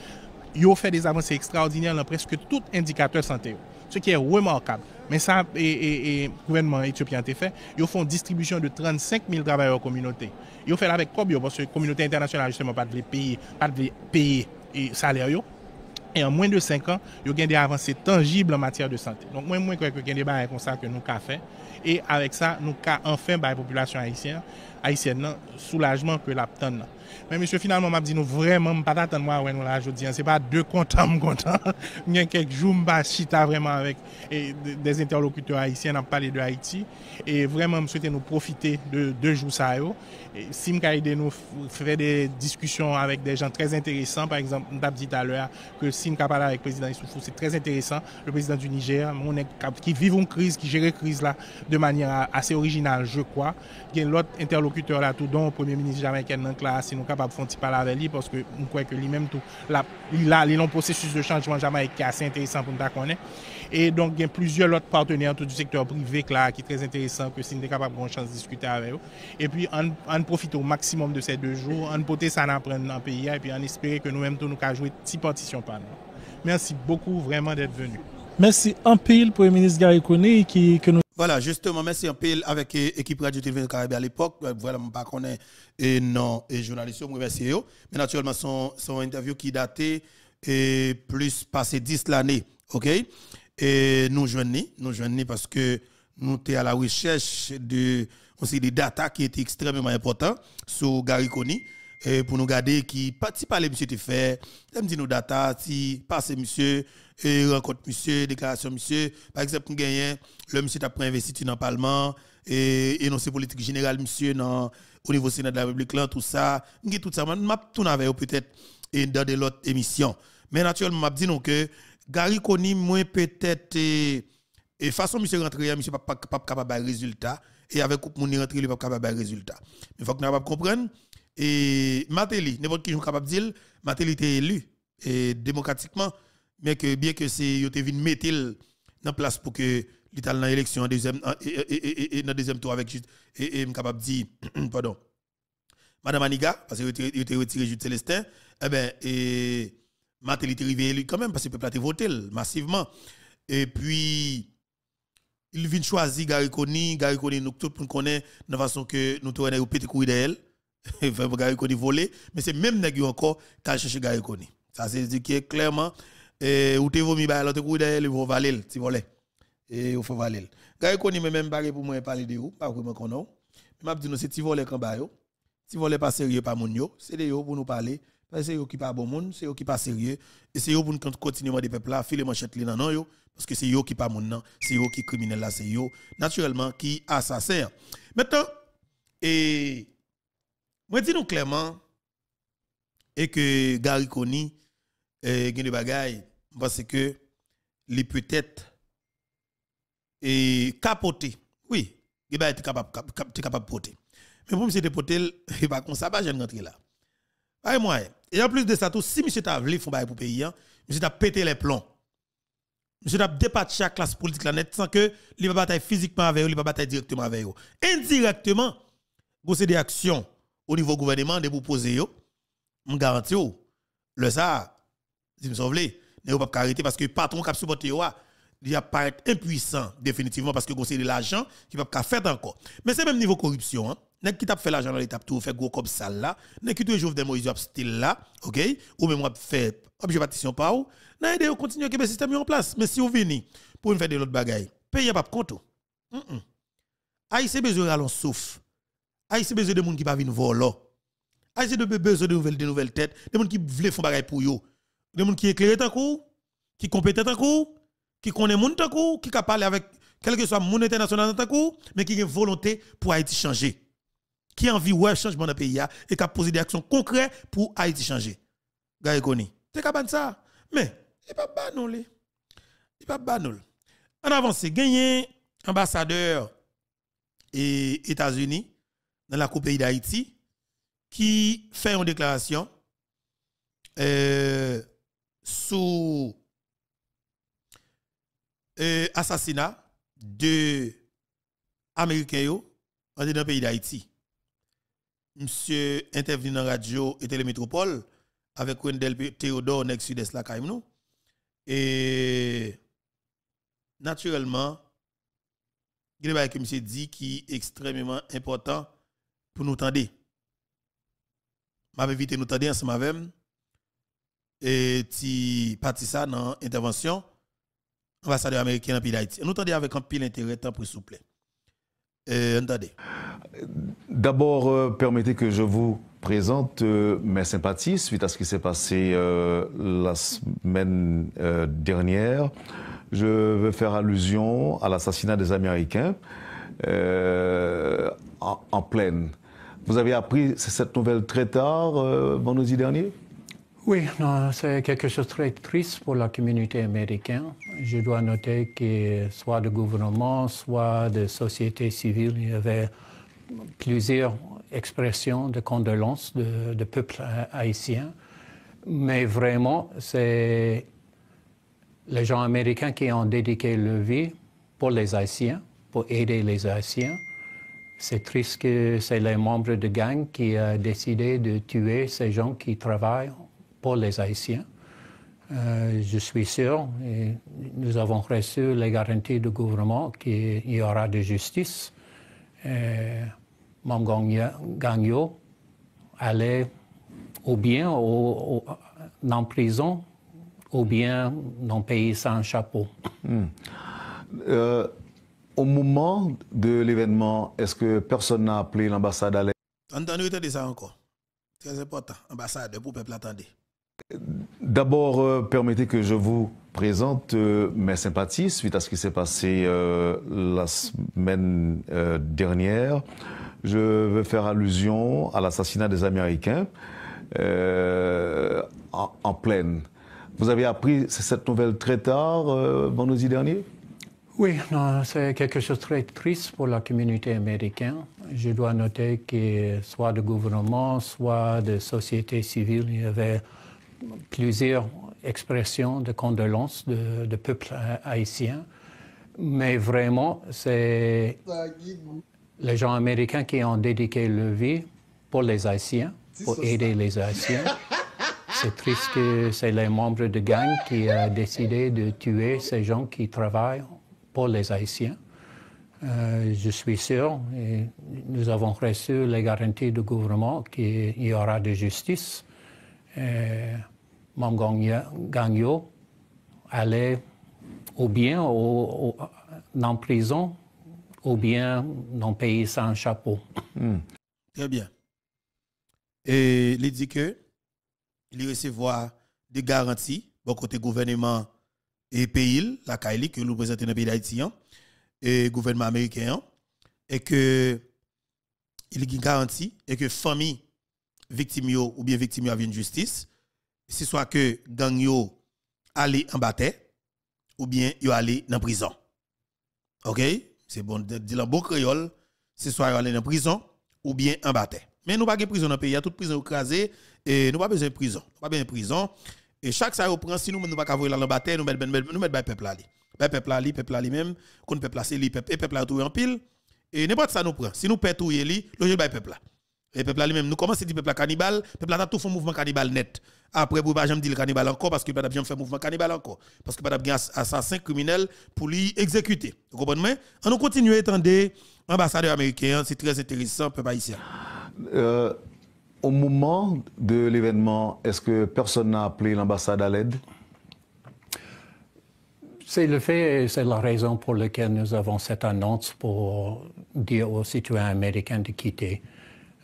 Yon fe des avanse ekstraordiner lan preske tout indikator santer Se ki yon wè morkab Men sa, e kouvenman Etiopiante fe, yo fon distribusyon de 35.000 drabay yo komunote. Yo fe lawek kob yo, pwosye komunote internasyonan jisteman pat vle peye saleryo. E an mwen de 5 an, yo gen de avanse tangible an matyere de sante. Don mwen mwen kwek yo gen de ba rekonsal ke nou ka fe. E avek sa, nou ka anfen ba epopulasyon Haitien, Haitien nan, soulajman ke laptan non. nan. Mais monsieur, finalement, m'a dit, nous, vraiment, pas ne moi, là, je dis, hein, c'est pas deux contents, content. Je suis quelques jours, vraiment avec des interlocuteurs haïtiens, en parler de Haïti. Et vraiment, je souhaite nous profiter de deux jours, ça, Si aidé nous faire des discussions avec des gens très intéressants, par exemple, a dit tout à l'heure que si parlait avec le président Issoufou, c'est très intéressant. Le président du Niger, mon qui vit une crise, qui gère une crise, là, de manière assez originale, je crois. Il y a l'autre interlocuteur, là, tout dont le premier ministre jamaïcain, là, nous capables de faire petit avec lui parce que nous croyons que lui-même tout il a un processus de changement jamais qui est assez intéressant pour nous connaître. Et donc il y a plusieurs autres partenaires du secteur privé là, qui sont très intéressants, que si nous sommes capables de chance discuter avec eux. Et puis on, profite au maximum de ces deux jours, on peut ça apprendre dans pays et puis on espère que nous-mêmes tout nous allons jouer une petite partition par nous. Merci beaucoup vraiment d'être venu. Merci en pile pour le ministre Gary Kone qui que voilà, justement, merci un peu avec l'équipe Radio Télévision Caraïbes à l'époque. Euh, voilà, je ne connais et non, et journaliste, je remercie eux. Mais naturellement, son, son interview qui datait et plus passé 10 l'année, OK? Et nous joignons, nous joignons parce que nous sommes à la recherche de, des data qui est extrêmement important sur Gary et pour nous garder qui si parler monsieur te fait me dit nos data si passer monsieur et rencontre monsieur déclaration monsieur par exemple nous gagnons le monsieur t'a pris investiture dans le parlement et énoncé politique générale monsieur dans au niveau sénat de la République là tout ça dit tout ça m'a tourner avec peut-être et dans de l'autre émission mais naturellement m'a dit nous que Gary Koni moins peut-être et façon monsieur rentrer monsieur pas capable résultat et avec coupe mon rentrer il pas capable résultat mais faut que nous comprendre et Matéli, n'importe qui est capable de dire, Matéli était élu et démocratiquement, mais que bien que c'est il était venu mettre en place pour que l'Italie dans l'élection en deuxième et dans deuxième tour avec et et capable de dire pardon. Madame Aniga parce qu'il était retiré juste Célestin, eh ben et Matéli était arrivé élu quand même parce que le peuple a voté massivement. Et puis il vient choisir Gary Koni, nous tout nous connaissons de façon que nous tournons au petit d'elle Gary Koni volé, mais c'est même nèg encore qui a cherché Gary Koni. Ça c'est dit est clairement et ou t'es vomi bah l'autre coup d'ailleurs le faut valer si volé. Et il faut valer. Gary Koni mais même barré pour moi parler de vous, pas vraiment qu'on m'a dit non, c'est ti volé quand ba yo. Ti volé pas sérieux pas mon yo, c'est de yo pour nous parler. Parce que c'est eux qui pas bon monde, c'est eux qui pas sérieux et c'est eux pour nous continuer des peuples là filer manchette là non yo parce que c'est eux qui pas monde nom, c'est eux qui criminel là, c'est eux naturellement qui assassin. Maintenant et moi, dis-nous clairement, et que Gary Koni, eh, de bagaille, parce que les peut-être et capoté. Oui, il est capable de porter. Mais pour monsieur de Potel il va pas comme ça, je ne rentre là. Aïe, moi. Et en plus de ça, tout, si monsieur t'a voulu faire pour payer, hein, monsieur t'a pété les plombs. Monsieur t'a dépassé chaque classe politique la net sans que il va bataille physiquement avec eux, il va bataille directement avec eux. Indirectement, c'est des actions au niveau gouvernement de vous poser yo me garantis le ça si me souvle ne pas arrêter parce que patron qui a supporté yo il a pas être impuissant définitivement parce que avez de l'argent qui pas faire encore mais c'est même niveau corruption hein nèg qui t'a fait l'argent dans l'étape tout fait gros comme ça là nèg qui toujours des Moïse style là OK ou même fait objet partition pas ou n'a aider continuer que le système en place mais si vous venez pour faire de l'autre bagaille payez pas compte Aïe, ah, c'est besoin d'un souffle Haïti ah, besoin de monde qui va venir voler. Haïti ah, besoin de nouvelles de nouvelles têtes, de monde qui veulent faire bagaille pour yo, de monde qui éclairent tant cours, qui compétent tant cours, qui connaît monde tant cours, qui capable avec quel que soit monde international ta cours, mais qui a une volonté pour Haïti changer. Qui a envie ouais changement dans le pays hein, et qui a posé des actions concrètes pour Haïti changer. Gaye Koni, c'est capable de ça. Mais il pas banal, Il pas banal. En avance, gagné ambassadeur et États-Unis dans la Coupe d'Haïti qui fait une déclaration euh, sous euh, assassinat de dans le pays d'Haïti. Monsieur intervenu dans la radio et télémétropole avec Wendel Théodore est la Et naturellement, il y a dit qui est extrêmement important pour nous tendre. M'a invité nous tendre ensemble avec et si parti ça dans intervention ambassadeur américain en pays d'Haïti. Nous tendez avec un pile intérêt pour s'il vous plaît. Euh, D'abord, euh, permettez que je vous présente euh, mes sympathies suite à ce qui s'est passé euh, la semaine dernière. Je veux faire allusion à l'assassinat des Américains en, pleine. Vous avez appris cette nouvelle très tard, euh, vendredi dernier Oui, c'est quelque chose de très triste pour la communauté américaine. Je dois noter que soit de gouvernement, soit de société civile, il y avait plusieurs expressions de condolence de, de peuple haïtien. Mais vraiment, c'est les gens américains qui ont dédié leur vie pour les Haïtiens, pour aider les Haïtiens. C'est triste que c'est les membres de gang qui ont euh, décidé de tuer ces gens qui travaillent pour les Haïtiens. Euh, je suis sûr, nous avons reçu les garanties du gouvernement qu'il y aura de justice. Euh, gang Yo allait ou bien en prison ou bien dans pays sans chapeau. Hmm au moment de l'événement, est-ce que personne n'a appelé l'ambassade à l'aide de ça encore. Très important. pour peuple attendez. D'abord, euh, permettez que je vous présente euh, mes sympathies suite à ce qui s'est passé euh, la semaine dernière. Je veux faire allusion à l'assassinat des Américains en, en, pleine. Vous avez appris cette nouvelle très tard, vendredi dernier oui, c'est quelque chose de très triste pour la communauté américaine. Je dois noter que soit du gouvernement, soit de sociétés civiles, il y avait plusieurs expressions de condoléances de, peuple haïtien. Mais vraiment, c'est les gens américains qui ont dédié leur vie pour les Haïtiens, pour aider les Haïtiens. C'est triste que c'est les membres de gang qui a décidé de tuer ces gens qui travaillent les Haïtiens. Euh, je suis sûr, et nous avons reçu les garanties du gouvernement qu'il y aura de justice. Euh, mon Gagnon allait ou bien en prison ou bien dans pays sans chapeau. Hmm. Très bien. Et il dit que il recevra des garanties bon côté gouvernement et pays, la Kaili, que nous présentons dans le pays d'Haïti, et gouvernement américain, et que il y a garantie, et que famille victime ou bien victime a une justice, si soit que gang yo aller en bataille, ou bien yo aller dans prison. OK? C'est bon, dit en beau créole, si soit aller dans prison, ou bien en bataille. Mais nous pas de prison dans le pays, il y a toute prison écrasée, et nous pas besoin de prison. Nous pas besoin de prison. Et chaque ça reprend, si nous ne pouvons pas avoir la bataille, nous mettons le peuple à Le peuple à le peuple à même qu'on peuple là c'est lui, et peuple à tout en pile. Et n'importe ça nous prend. Si nous perdons tout, lui, le jeu peuple là. Et peuple à lui-même, nous commençons à dire peuple à cannibale, peuple là tout fait mouvement cannibale net. Après, vous ne dire cannibale encore parce que pas faire fait mouvement cannibale encore. Parce que pas un assassin criminel pour lui exécuter. Vous comprenez? On continue à étendre l'ambassadeur américain, c'est très intéressant, peuple haïtien. Euh, au moment de l'événement, est-ce que personne n'a appelé l'ambassade à l'aide c'est le fait et c'est la raison pour laquelle nous avons cette annonce pour dire aux citoyens américains de quitter.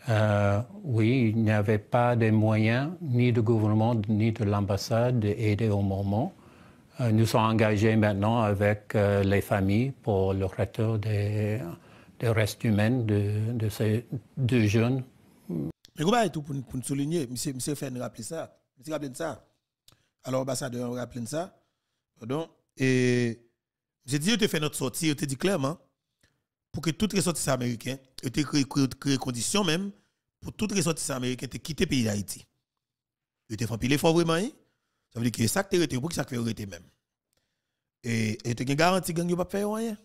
Euh, oui, il n'y avait pas de moyens, ni du gouvernement, ni de l'ambassade, d'aider au moment. Euh, nous sommes engagés maintenant avec euh, les familles pour le retour des, restes humains de, ces deux jeunes et comment tout pour, pour souligner, monsieur, monsieur fait rappeler ça. Monsieur rappeler ça. Alors, ambassadeur rappelle ça. Pardon. Et j'ai dit, te fais notre sortie, je te dit clairement, pour que toutes les sorties américaines, je te créé conditions même, pour toutes les sorties américaines, te quitter le pays d'Haïti. Je te fait pile fort vraiment. Hein? Ça veut dire que ça que tu pour que ça que même. Et tu as garanti que gang ne pas faire rien.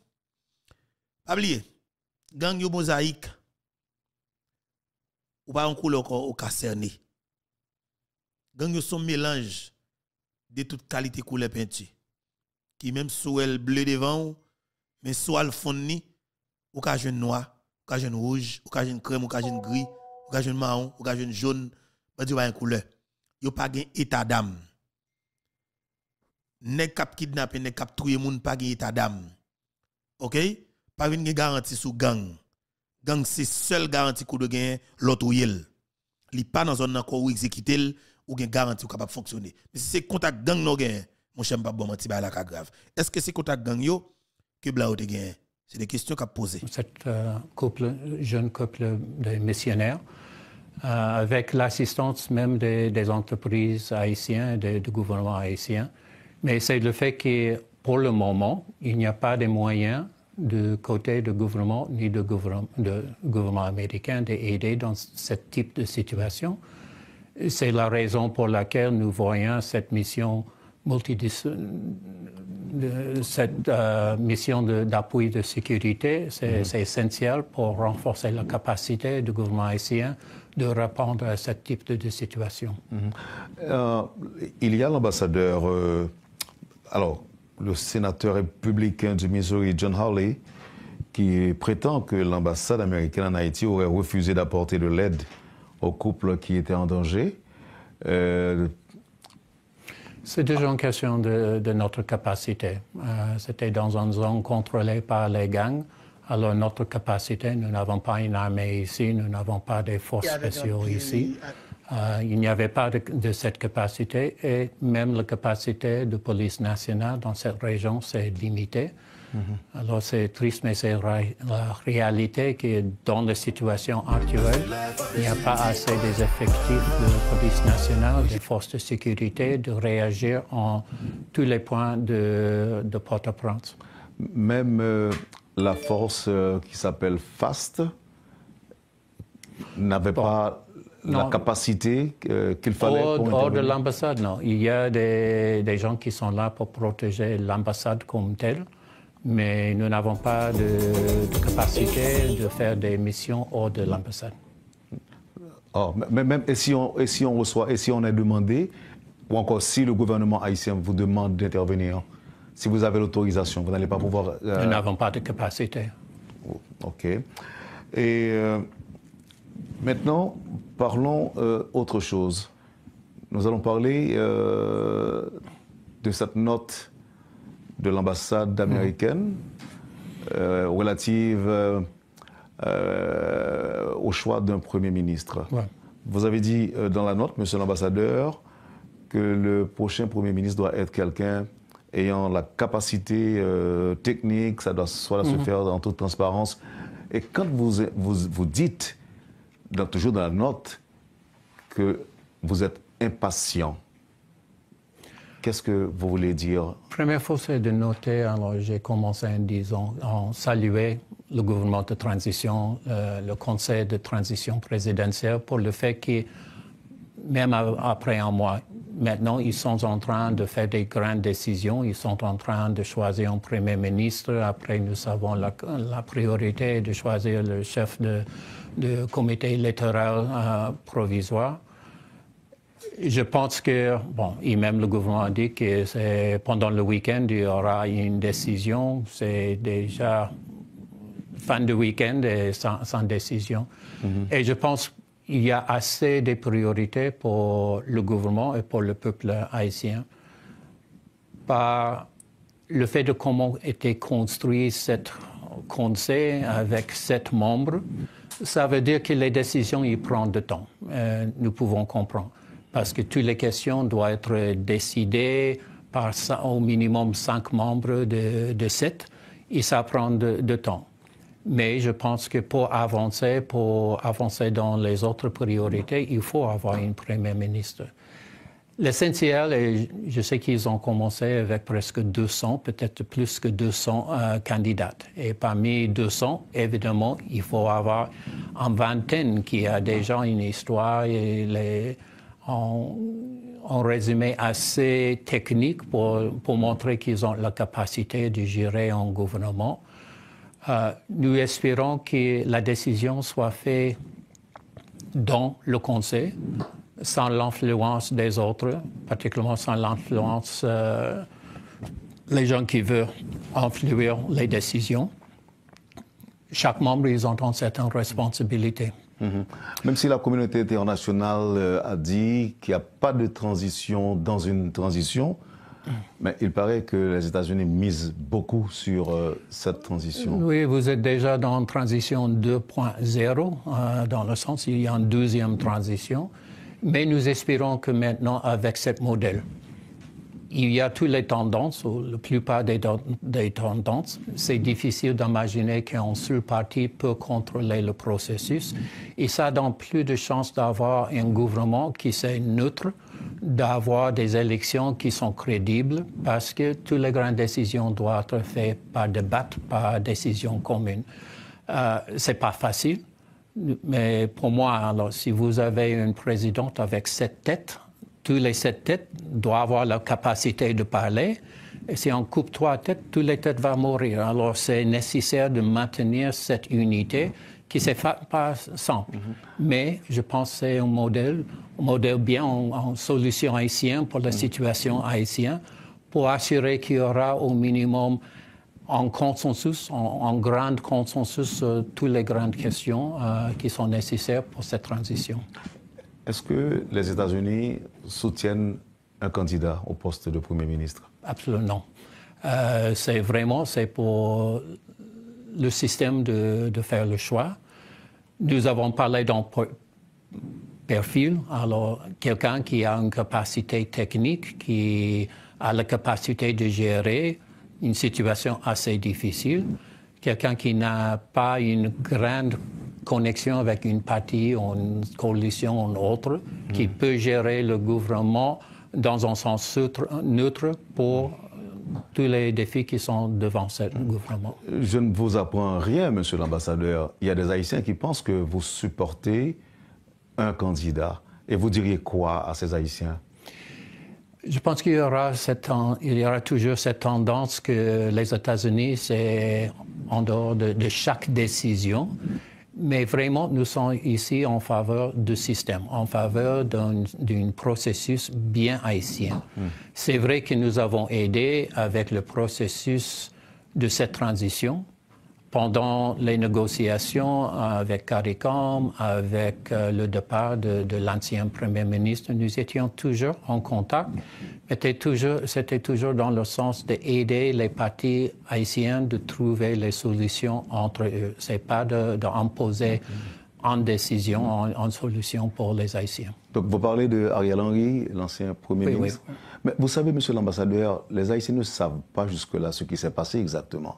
Pas oublier, gang yo mosaïque ou pas un couleur encore au caserné. Gang son mélange de toute qualité couleur peinture qui même soit elle bleu devant mais sont elle fond ni ou ka noir, ou ka rouge, ou ka jeune crème, ou ka jeune gris, ou ka jeune marron, ou ka jeune jaune, pas du pas couleur. Yo pas gen état d'âme. Nèg kap kidnapper, nèg kap trouer moun pas gen état d'âme. OK? Pas une garantie sous gang gang c'est seul garantie coup de gain l'autre il il pas dans zone encore où exécuter ou gain garantie ou capable fonctionner mais si c'est contact gang non gain mon cher pas bon menti la grave est-ce que c'est contact gang que bla ou c'est des questions qu'a posé cette euh, couple jeune couple de missionnaires euh, avec l'assistance même des, entreprises haïtiennes, des, du gouvernement haïtien. Mais c'est le fait que pour le moment, il n'y a pas de moyens du côté du gouvernement ni du gouvernement, de gouvernement américain d'aider dans ce type de situation. C'est la raison pour laquelle nous voyons cette mission cette euh, mission d'appui de, sécurité, mm-hmm. c'est essentiel pour renforcer la capacité du gouvernement haïtien de répondre à ce type de, situation. Mm-hmm. Euh, il y a l'ambassadeur. Euh, alors, le sénateur républicain du Missouri, John Hawley, qui prétend que l'ambassade américaine en Haïti aurait refusé d'apporter de l'aide au couple qui était en danger. Euh, C'est déjà une question de, notre capacité. Euh, c'était dans une zone contrôlée par les gangs. Alors notre capacité, nous n'avons pas une armée ici, nous n'avons pas des forces spéciales ici. Euh, il n'y avait pas de, cette capacité et même la capacité de police nationale dans cette région s'est limitée. Mhm. Alors c'est triste, mais c'est la réalité qui dans la situation actuelle. Il n'y a pas assez des effectifs de police nationale, des forces de sécurité, de réagir en tous les points de, de Port-au-Prince. Même euh, la force euh, qui s'appelle FAST n'avait pas la capacité euh, qu'il fallait hors, hors de l'ambassade, non. Il y a des, des, gens qui sont là pour protéger l'ambassade comme telle, mais nous n'avons pas de, capacité de faire des missions hors de l'ambassade. Oh, ah, mais même et si, on, et si on reçoit, et si on est demandé, ou encore si le gouvernement haïtien vous demande d'intervenir, si vous avez l'autorisation, vous n'allez pas pouvoir... Euh, nous n'avons pas de capacité. Oh, OK. Et... Euh, Maintenant, parlons euh, autre chose. Nous allons parler euh, de cette note de l'ambassade américaine euh, relative au choix d'un Premier ministre. Vous avez dit dans la note, monsieur l'ambassadeur, que le prochain Premier ministre doit être quelqu'un ayant la capacité technique, ça doit, se mhm. faire en toute transparence. Et quand vous, vous dites dans, toujours dans la note, que vous êtes impatient. Qu'est-ce que vous voulez dire Première fois, c'est de noter, alors j'ai commencé en disant, en saluer le gouvernement de transition, euh, le conseil de transition présidentielle pour le fait que, même après un mois, maintenant, ils sont en train de faire des grandes décisions. Ils sont en train de choisir un premier ministre. Après, nous savons la priorité de choisir le chef de du comité électoral euh, provisoire. Je pense que, bon, et même le gouvernement a dit que c'est pendant le week-end, il y aura une décision. C'est déjà fin de week-end et sans, décision. Mhm. Et je pense qu'il y a assez de priorités pour le gouvernement et pour le peuple haïtien par le fait de comment était construit ce conseil avec sept membres ça veut dire que les décisions, ils prennent de temps. Euh, nous pouvons comprendre. Parce que toutes les questions doivent être décidées par au minimum cinq membres de, de sept. Et ça prend de, de, temps. Mais je pense que pour avancer, pour avancer dans les autres priorités, il faut avoir une première ministre. L'essentiel, je sais qu'ils ont commencé avec presque 200, peut-être plus que 200 euh, candidates. Et parmi 200, évidemment, il faut avoir une vingtaine qui a déjà une histoire et les, en, résumé assez technique pour, montrer qu'ils ont la capacité de gérer un gouvernement. Euh, nous espérons que la décision soit faite dans le Conseil sans l'influence des autres, particulièrement sans l'influence des euh, gens qui veulent influer les décisions. Chaque membre, ils ont une certaine responsabilité. Mhm. Même si la communauté internationale euh, a dit qu'il n'y a pas de transition dans une transition, mais il paraît que les États-Unis misent beaucoup sur euh, cette transition. Oui, vous êtes déjà dans transition 2.0, dans le sens où il y a une deuxième transition. Mais nous espérons que maintenant, avec ce modèle, il y a toutes les tendances, ou la plupart des, des tendances. C'est difficile d'imaginer qu'un seul parti peut contrôler le processus. Et ça donne plus de chances d'avoir un gouvernement qui soit neutre, d'avoir des élections qui sont crédibles, parce que toutes les grandes décisions doivent être faites par débat, par décision commune. Euh, c'est pas facile. Mais pour moi, alors, si vous avez une présidente avec sept têtes, tous les sept têtes doivent avoir la capacité de parler. Et si on coupe trois têtes, toutes les têtes vont mourir. Alors c'est nécessaire de maintenir cette unité qui n'est pas simple. Mhm. Mais je pense que c'est un modèle, un modèle bien en, solution haïtienne pour la mhm. situation haïtienne, pour assurer qu'il y aura au minimum en consensus, en, grand consensus, euh, toutes les grandes questions euh, qui sont nécessaires pour cette transition. Est-ce que les États-Unis soutiennent un candidat au poste de Premier ministre Absolument. Euh, c'est vraiment c'est pour le système de, de, faire le choix. Nous avons parlé d'un perfil, alors quelqu'un qui a une capacité technique, qui a la capacité de gérer une situation assez difficile. Quelqu'un qui n'a pas une grande connexion avec une partie ou une coalition ou autre, qui hmm. peut gérer le gouvernement dans un sens neutre pour tous les défis qui sont devant ce gouvernement. Je ne vous apprends rien, monsieur l'ambassadeur. Il y a des Haïtiens qui pensent que vous supportez un candidat. Et vous diriez quoi à ces Haïtiens je pense qu'il y aura il y aura toujours cette tendance que les États-Unis, c'est en dehors de, chaque décision. Mais vraiment, nous sommes ici en faveur du système, en faveur d'un processus bien haïtien. Hmm. C'est vrai que nous avons aidé avec le processus de cette transition, pendant les négociations avec CARICOM, avec euh, le départ de, l'ancien Premier ministre, nous étions toujours en contact. C'était toujours, c'était toujours dans le sens d'aider les partis haïtiens de trouver les solutions entre eux. C'est pas d'imposer en décision, en, solution pour les Haïtiens. Donc vous parlez de Ariel Henry, l'ancien Premier ministre. Mais vous savez, Monsieur l'ambassadeur, les Haïtiens ne savent pas jusque-là ce qui s'est passé exactement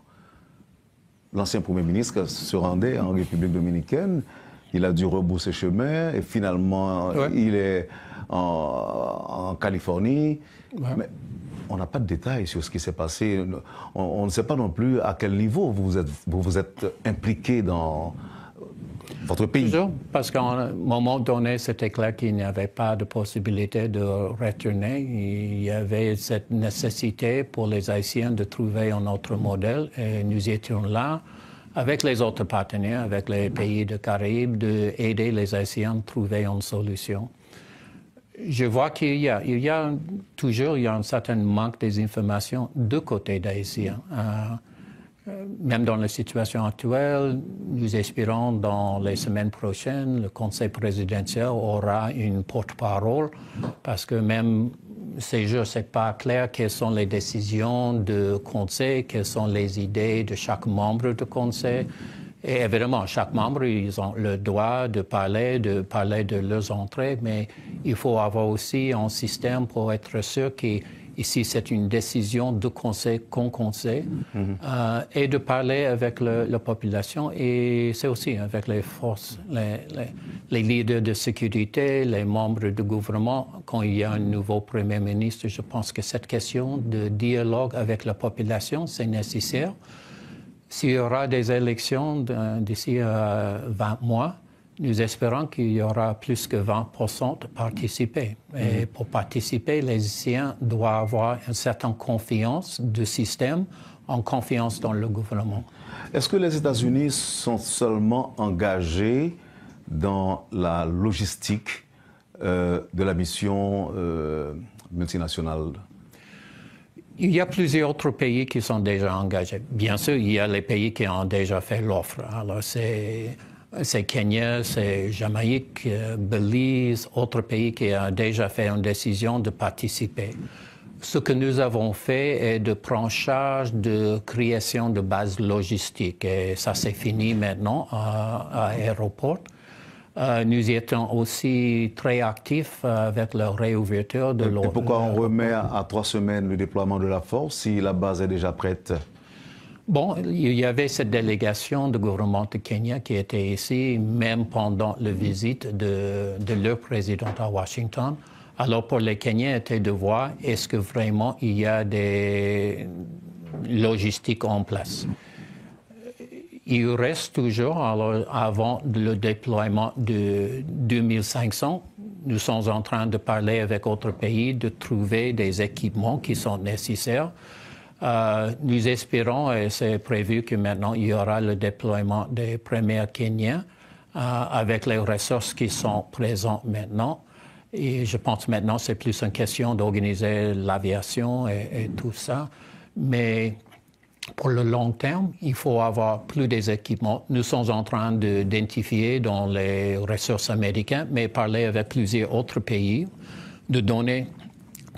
l'ancien Premier ministre se rendait en République dominicaine. Il a dû rebourser chemin et finalement, il est en, Californie. Mais on n'a pas de détails sur ce qui s'est passé. On, ne sait pas non plus à quel niveau êtes, vous vous êtes impliqué dans, Toujours, parce qu'à un moment donné, c'était clair qu'il n'y avait pas de possibilité de retourner. Il y avait cette nécessité pour les Haïtiens de trouver un autre modèle et nous étions là avec les autres partenaires, avec les pays de Caraïbes, d'aider les Haïtiens à trouver une solution. Je vois qu'il y a, il y a toujours il y a un certain manque des informations de côté d'Haïtiens même dans la situation actuelle, nous espérons dans les semaines prochaines, le Conseil présidentiel aura une porte-parole parce que même ces jours, ce n'est pas clair quelles sont les décisions du Conseil, quelles sont les idées de chaque membre du Conseil. Et évidemment, chaque membre, ils ont le droit de parler, de parler de leurs entrées, mais il faut avoir aussi un système pour être sûr qu'ils Ici, c'est une décision de conseil qu'on conseil euh, et de parler avec la population et c'est aussi avec les forces, les, les, leaders de sécurité, les membres du gouvernement. Quand il y a un nouveau Premier ministre, je pense que cette question de dialogue avec la population, c'est nécessaire. S'il y aura des élections euh, d'ici 20 euh, mois, nous espérons qu'il y aura plus que 20 de participants. Et mm-hmm. pour participer, les Haïtiens doivent avoir une certaine confiance du système, en confiance dans le gouvernement. Est-ce que les États-Unis sont seulement engagés dans la logistique euh, de la mission euh, multinationale il y a plusieurs autres pays qui sont déjà engagés. Bien sûr, il y a les pays qui ont déjà fait l'offre. Alors, c'est c'est Kenya, c'est Jamaïque, euh, Belize, autres pays qui ont déjà fait une décision de participer. Ce que nous avons fait est de prendre charge de création de bases logistiques. Et ça, s'est fini maintenant à, aéroport l'aéroport. Euh, nous étions aussi très actifs avec la réouverture de l'eau. pourquoi on remet à trois semaines le déploiement de la force si la base est déjà prête Bon, il y avait cette délégation du gouvernement du Kenya qui était ici, même pendant la mhm. visite de, de leur président à Washington. Alors pour les Kenyans, était de voir est-ce que vraiment il y a des logistiques en place. Il reste toujours, alors avant le déploiement de 2500, nous sommes en train de parler avec d'autres pays, de trouver des équipements qui sont nécessaires. Euh, nous espérons, et c'est prévu que maintenant il y aura le déploiement des premiers Kenyans euh, avec les ressources qui sont présentes maintenant. Et je pense maintenant c'est plus une question d'organiser l'aviation et, tout ça. Mais pour le long terme, il faut avoir plus des équipements. Nous sommes en train d'identifier dans les ressources américaines, mais parler avec plusieurs autres pays, de donner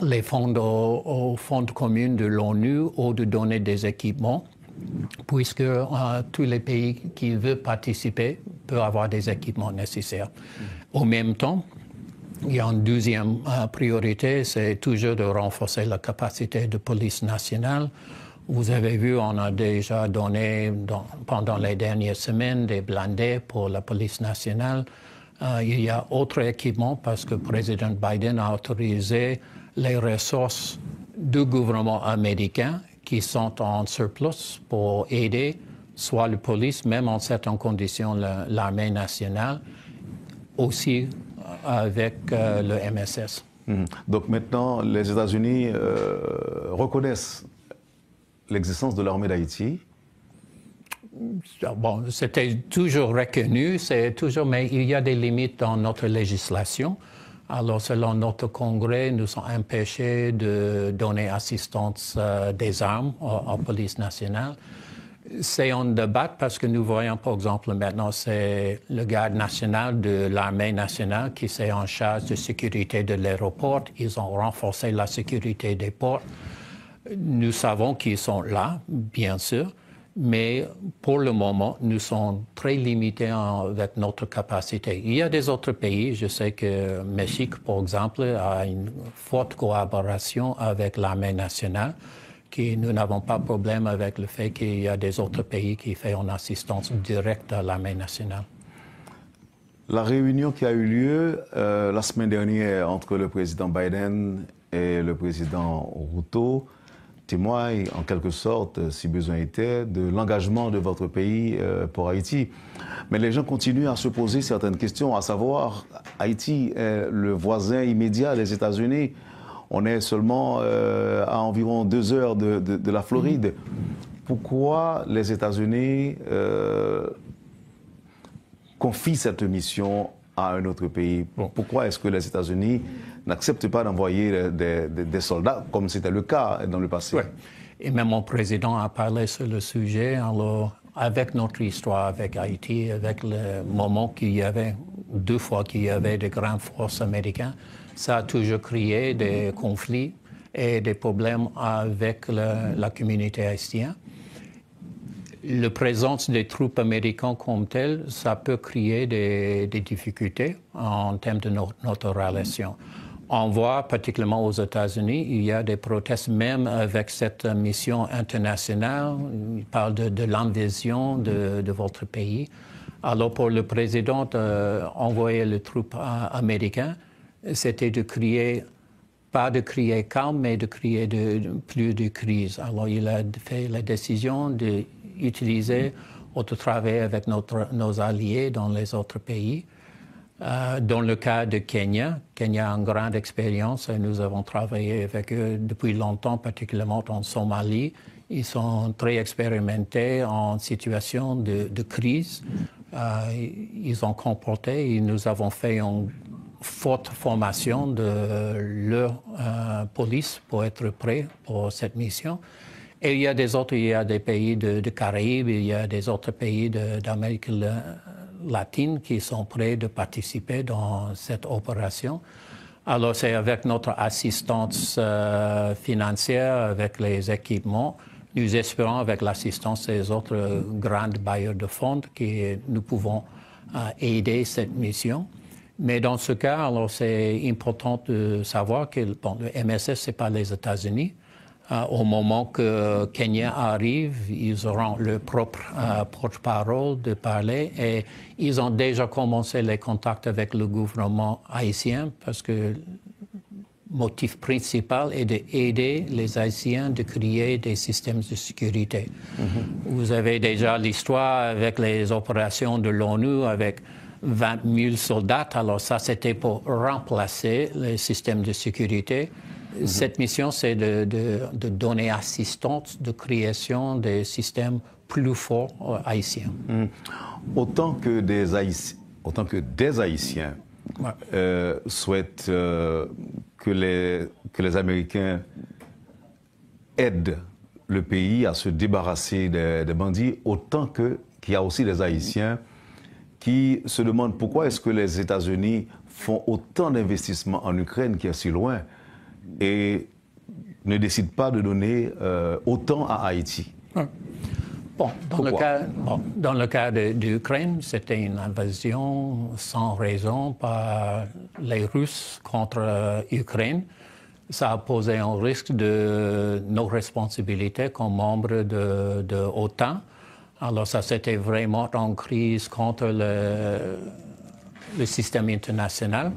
les fonds aux, fonds communes de l'ONU ou de donner des équipements puisque euh, tous les pays qui veulent participer peuvent avoir des équipements nécessaires. Mm. Au même temps, il y a une deuxième euh, priorité, c'est toujours de renforcer la capacité de police nationale. Vous avez vu, on a déjà donné pendant les dernières semaines des blindés pour la police nationale. Euh, il y a autre équipement parce que le président Biden a autorisé les ressources du gouvernement américain qui sont en surplus pour aider soit la police, même en certaines conditions l'armée nationale, aussi euh, avec euh, le MSS. Mhm. Donc maintenant, les États-Unis euh, reconnaissent l'existence de l'armée d'Haïti. Ah, bon, c'était toujours reconnu, c'est toujours, mais il y a des limites dans notre législation. Alors, selon notre Congrès, nous sommes empêchés de donner assistance euh, des armes en police nationale. C'est en débat parce que nous voyons, par exemple, maintenant, c'est le garde national de l'armée nationale qui s'est en charge de sécurité de l'aéroport. Ils ont renforcé la sécurité des ports. Nous savons qu'ils sont là, bien sûr, mais pour le moment, nous sommes très limités avec notre capacité. Il y a des autres pays, je sais que Mexique, par exemple, a une forte collaboration avec l'armée nationale, qui nous n'avons pas de problème avec le fait qu'il y a des autres pays qui font une assistance directe à l'armée nationale. La réunion qui a eu lieu euh, la semaine dernière entre le président Biden et le président Ruto, témoigne en quelque sorte, euh, si besoin était, de l'engagement de votre pays euh, pour Haïti. Mais les gens continuent à se poser certaines questions, à savoir, Haïti est le voisin immédiat des États-Unis. On est seulement euh, à environ deux heures de, la Floride. Pourquoi les États-Unis euh, confient cette mission à un autre pays Pourquoi est-ce que les États-Unis n'accepte pas d'envoyer des, soldats, comme c'était le cas dans le passé. Ouais. Et même mon président a parlé sur le sujet, alors avec notre histoire avec Haïti, avec le moment qu'il y avait, deux fois qu'il y avait des grandes forces américaines, ça a toujours créé des conflits et des problèmes avec la communauté haïtienne. La présence des troupes américaines comme telles, ça peut créer des, difficultés en termes de notre relation on voit particulièrement aux États-Unis, il y a des protestes même avec cette mission internationale. Il parle de, l'invasion de, votre pays. Alors pour le président, euh, envoyer les troupes américaines, c'était de crier, pas de crier calme, mais de crier de, plus de crise. Alors il a fait la décision d'utiliser, ou de travailler avec nos alliés dans les autres pays euh, dans le cas de Kenya, Kenya a une grande expérience et nous avons travaillé avec eux depuis longtemps, particulièrement en Somalie. Ils sont très expérimentés en situation de, crise. Euh, ils ont comporté et nous avons fait une forte formation de leur euh, police pour être prêts pour cette mission. Et il y a des autres, il y a des pays de, de Caraïbes, il y a des autres pays d'Amérique latines qui sont prêts de participer dans cette opération. Alors c'est avec notre assistance euh, financière, avec les équipements, nous espérons avec l'assistance des autres grands bailleurs de fonds que nous pouvons euh, aider cette mission. Mais dans ce cas, alors c'est important de savoir que le MSS, ce n'est pas les États-Unis. Euh, au moment que Kenya arrive, ils auront leur propre euh, porte-parole de parler et ils ont déjà commencé les contacts avec le gouvernement haïtien parce que motif principal est d'aider les Haïtiens de créer des systèmes de sécurité. Mm-hmm. Vous avez déjà l'histoire avec les opérations de l'ONU avec 20 000 soldats. Alors ça, c'était pour remplacer les systèmes de sécurité. Euh, cette mission, c'est de, donner assistance de création des systèmes plus forts euh, haïtiens. Mm. Autant, que des Autant que des Haïtiens euh, souhaitent que, les, Américains aident le pays à se débarrasser des, bandits, autant que qu'il y a aussi des Haïtiens qui se demandent pourquoi est-ce que les États-Unis font autant d'investissements en Ukraine qui est si loin et ne décide pas de donner euh, autant à Haïti. Bon, dans le, cas, d'Ukraine, de, c'était une invasion sans raison par les Russes contre l'Ukraine. Euh, ça a posé un risque de nos responsabilités comme membres de, l'OTAN. Alors ça, c'était vraiment en crise contre le système international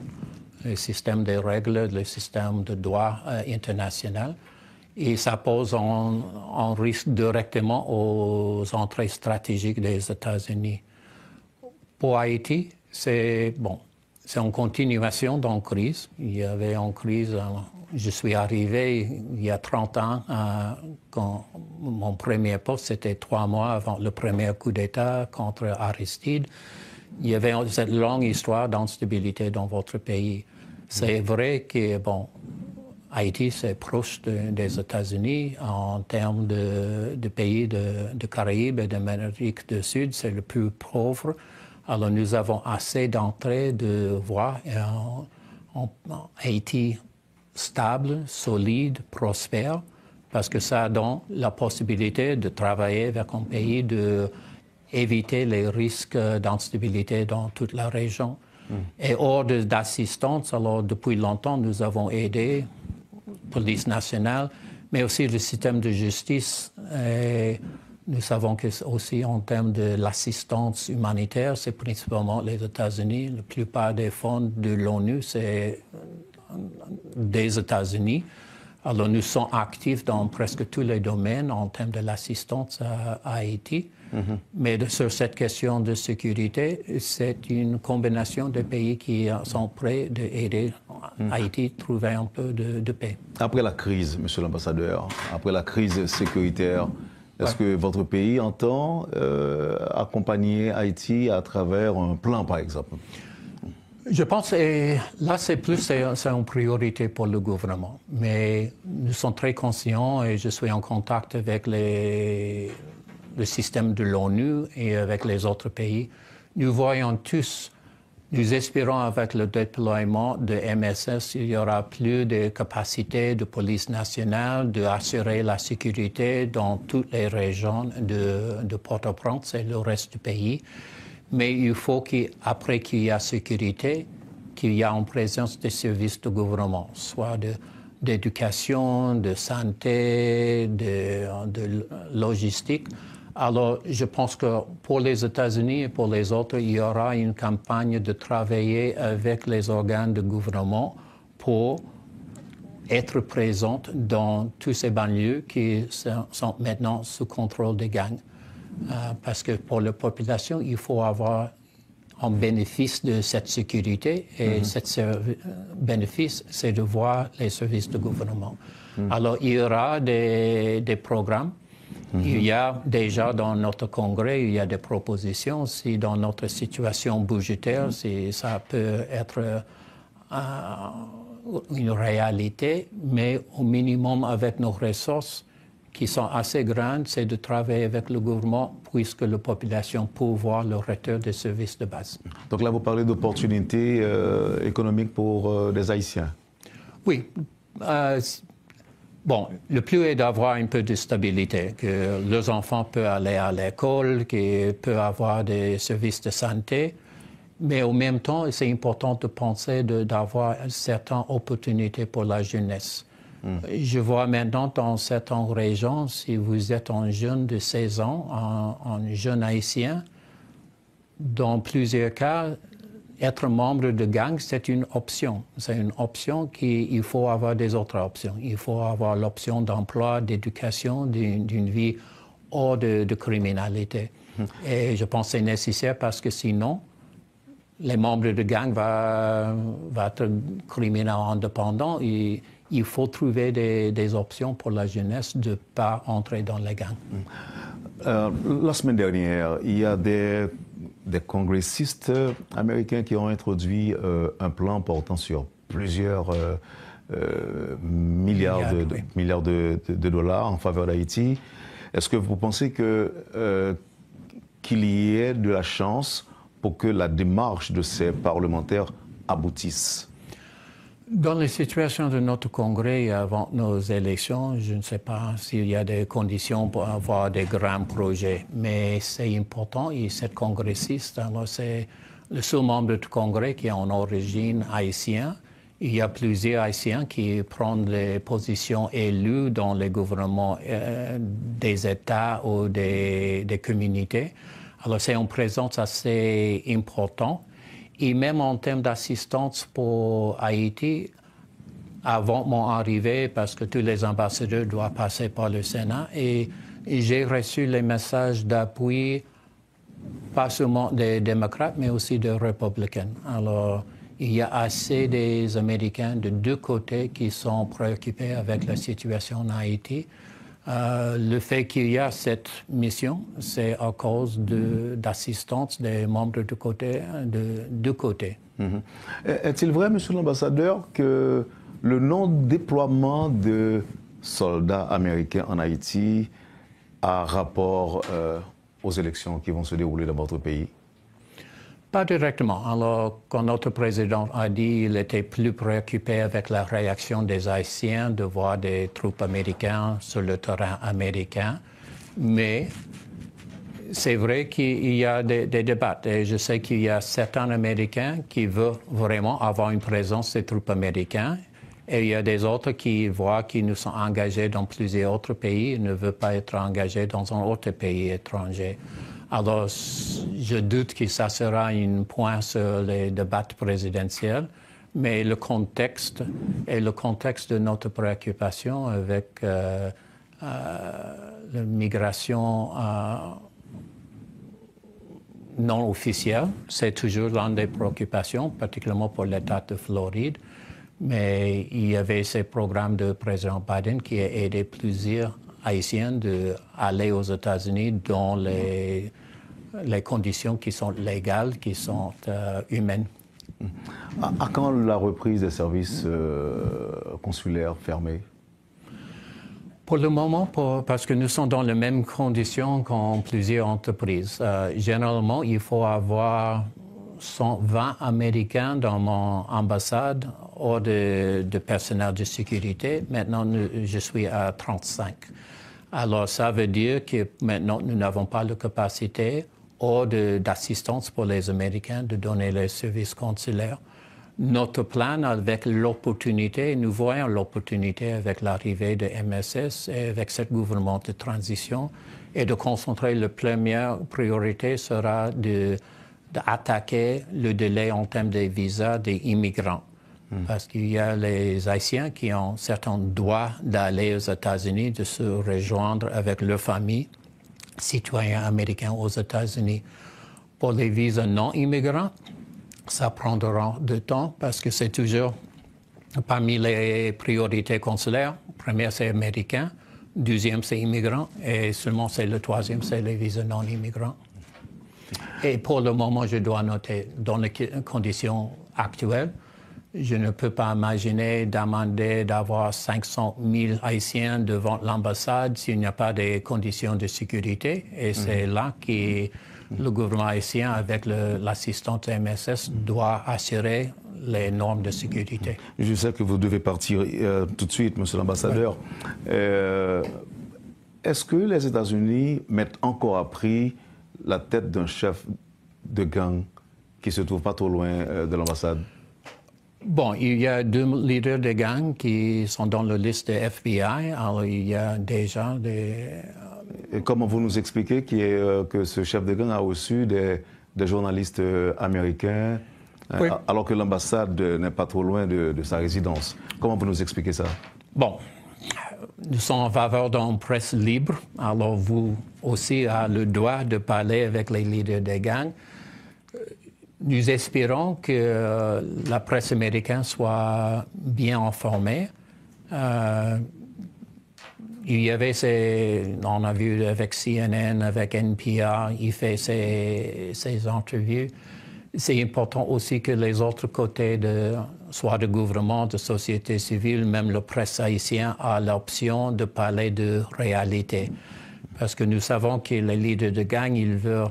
le système des règles, le système de droit euh, international. Et ça pose en, risque directement aux entrées stratégiques des États-Unis. Pour Haïti, c'est bon, c'est en continuation d'une crise. Il y avait une crise, euh, je suis arrivé il y a 30 ans, euh, quand mon premier poste, c'était trois mois avant le premier coup d'État contre Aristide. Il y avait cette longue histoire d'instabilité dans votre pays. C'est vrai que, Haïti, c'est proche des États-Unis en termes de, pays de, Caraïbes et d'Amérique du Sud. C'est le plus pauvre. Alors, nous avons assez d'entrées de voies en, Haïti stable, solide, prospère, parce que ça donne la possibilité de travailler avec un pays, d'éviter les risques d'instabilité dans toute la région. Et hors d'assistance, alors depuis longtemps, nous avons aidé police nationale, mais aussi le système de justice. Et nous savons que aussi en termes de l'assistance humanitaire, c'est principalement les États-Unis. La plupart des fonds de l'ONU, c'est euh, des États-Unis. Alors nous sommes actifs dans presque tous les domaines en termes de l'assistance à Haïti. Mhm. Mais sur cette question de sécurité, c'est une combination de pays qui sont prêts d'aider aider mhm. Haïti à trouver un peu de, paix. Après la crise, monsieur l'ambassadeur, après la crise sécuritaire, est-ce que votre pays entend euh, accompagner Haïti à travers un plan, par exemple je pense, que là, c'est plus, c'est une priorité pour le gouvernement. Mais nous sommes très conscients et je suis en contact avec les le système de l'ONU et avec les autres pays. Nous voyons tous, nous espérons avec le déploiement de MSS, il y aura plus de capacités de police nationale d'assurer la sécurité dans toutes les régions de, de Port-au-Prince et le reste du pays. Mais il faut qu'après qu'il y a sécurité, qu'il y a en présence des services de gouvernement, soit de d'éducation, de santé, de, logistique alors, je pense que pour les États-Unis et pour les autres, il y aura une campagne de travailler avec les organes de gouvernement pour être présente dans tous ces banlieues qui sont maintenant sous contrôle des gangs. Euh, parce que pour la population, il faut avoir un bénéfice de cette sécurité et mhm. ce euh, bénéfice, c'est de voir les services de gouvernement. Mhm. Alors, il y aura des programmes il mhm. y a déjà dans notre congrès, il y a des propositions. Si dans notre situation budgétaire, mhm. si ça peut être euh, une réalité, mais au minimum avec nos ressources qui sont assez grandes, c'est de travailler avec le gouvernement puisque la population peut voir le retour des services de base. Donc là, vous parlez d'opportunités euh, économiques pour les euh, Haïtiens. Oui. Bon, le plus est d'avoir un peu de stabilité, que les enfants peuvent aller à l'école, qu'ils peuvent avoir des services de santé, mais en même temps, c'est important de penser d'avoir certaines opportunités pour la jeunesse. Hmm. Je vois maintenant dans certaines régions, si vous êtes un jeune de 16 ans, un jeune haïtien, dans plusieurs cas, être membre de gang, c'est une option. C'est une option qu'il faut avoir des autres options. Il faut avoir l'option d'emploi, d'éducation, d'une vie hors de, criminalité. Et je pense que c'est nécessaire parce que sinon, les membres de gang vont va, être criminels indépendants. il faut trouver des, options pour la jeunesse de ne pas entrer dans les gangs. Euh, la semaine dernière, il y a des des congressistes américains qui ont introduit euh, un plan portant sur plusieurs euh, euh, milliards, de, dollars en faveur d'Haïti. Est-ce que vous pensez que, qu'il y ait de la chance pour que la démarche de ces parlementaires aboutisse dans les situations de notre congrès avant nos élections, je ne sais pas s'il y a des conditions pour avoir des grands projets, mais c'est important et cette congressiste, alors c'est le seul membre du congrès qui est en origine haïtien. Il y a plusieurs Haïtiens qui prennent les positions élues dans les gouvernements euh, des États ou des, des communautés. Alors c'est une présence assez importante. Et même en termes d'assistance pour Haïti, avant mon arrivée, parce que tous les ambassadeurs doivent passer par le Sénat, et, j'ai reçu les messages d'appui, pas seulement des démocrates, mais aussi des républicains. Alors, il y a assez des Américains de deux côtés qui sont préoccupés avec la situation en Haïti. Euh, le fait qu'il y a cette mission, c'est à cause d'assistance des membres de côté, de, de mm-hmm. Est-il vrai, Monsieur l'ambassadeur, que le non-déploiement de soldats américains en Haïti a rapport euh, aux élections qui vont se dérouler dans votre pays pas directement. Alors, quand notre président a dit qu'il était plus préoccupé avec la réaction des Haïtiens de voir des troupes américaines sur le terrain américain, mais c'est vrai qu'il y a des, débats. Et je sais qu'il y a certains Américains qui veulent vraiment avoir une présence des troupes américaines. Et il y a des autres qui voient qu'ils nous sont engagés dans plusieurs autres pays et ne veulent pas être engagés dans un autre pays étranger. Alors, je doute que ça sera un point sur les débats présidentiels, mais le contexte et le contexte de notre préoccupation avec euh, euh, la migration euh, non officielle, c'est toujours l'une des préoccupations, particulièrement pour l'État de Floride. Mais il y avait ce programmes de président Biden qui a aidé plusieurs Haïtiens d'aller aux États-Unis dans les les conditions qui sont légales, qui sont euh, humaines. À, quand la reprise des services euh, consulaires fermés pour le moment, parce que nous sommes dans les mêmes conditions qu'en plusieurs entreprises. Euh, généralement, il faut avoir 120 Américains dans mon ambassade hors de, personnel de sécurité. Maintenant, je suis à 35. Alors, ça veut dire que maintenant, nous n'avons pas la capacité d'assistance pour les Américains de donner les services consulaires. Notre plan avec l'opportunité, nous voyons l'opportunité avec l'arrivée de MSS et avec ce gouvernement de transition et de concentrer la première priorité sera d'attaquer de, le délai en termes des visas des immigrants. Hmm. Parce qu'il y a les Haïtiens qui ont certains droits d'aller aux États-Unis, de se rejoindre avec leur famille citoyens américains aux États-Unis. Pour les visas non immigrants, ça prendra du temps parce que c'est toujours parmi les priorités consulaires. Première, c'est américain. Deuxième, c'est immigrant. Et seulement, c'est le troisième, c'est les visas non immigrants. Et pour le moment, je dois noter, dans les conditions actuelles, je ne peux pas imaginer demander d'avoir 500 000 Haïtiens devant l'ambassade s'il n'y a pas des conditions de sécurité. Et mhm. c'est là que le gouvernement haïtien, avec l'assistante MSS, doit assurer les normes de sécurité. Je sais que vous devez partir euh, tout de suite, monsieur l'ambassadeur. Euh, est-ce que les États-Unis mettent encore à prix la tête d'un chef de gang qui se trouve pas trop loin euh, de l'ambassade Bon, il y a deux leaders de gangs qui sont dans la liste de FBI. Alors, il y a déjà des... Et comment vous nous expliquez euh, que ce chef de gang a reçu des, journalistes euh, américains euh, alors que l'ambassade n'est pas trop loin de, de, sa résidence Comment vous nous expliquez ça Bon, nous sommes en faveur d'une presse libre. Alors, vous aussi avez le droit de parler avec les leaders des gangs. Nous espérons que euh, la presse américaine soit bien informée. Euh, il y avait ces, on a vu avec CNN, avec NPR, il fait ses, entrevues. C'est important aussi que les autres côtés, de, soit de gouvernement, de société civile, même le presse haïtien, a l'option de parler de réalité. Parce que nous savons que les leaders de gang, ils veulent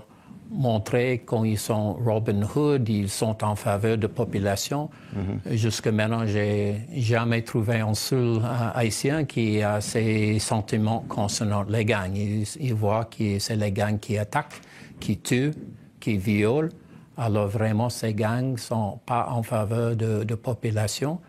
montrer quand ils sont Robin Hood, ils sont en faveur de population. Mhm. Jusque maintenant, j'ai jamais trouvé un seul euh, haïtien qui a ces sentiments concernant les gangs. Ils, voient que c'est les gangs qui attaquent, qui tuent, qui violent. Alors vraiment, ces gangs sont pas en faveur de, de population.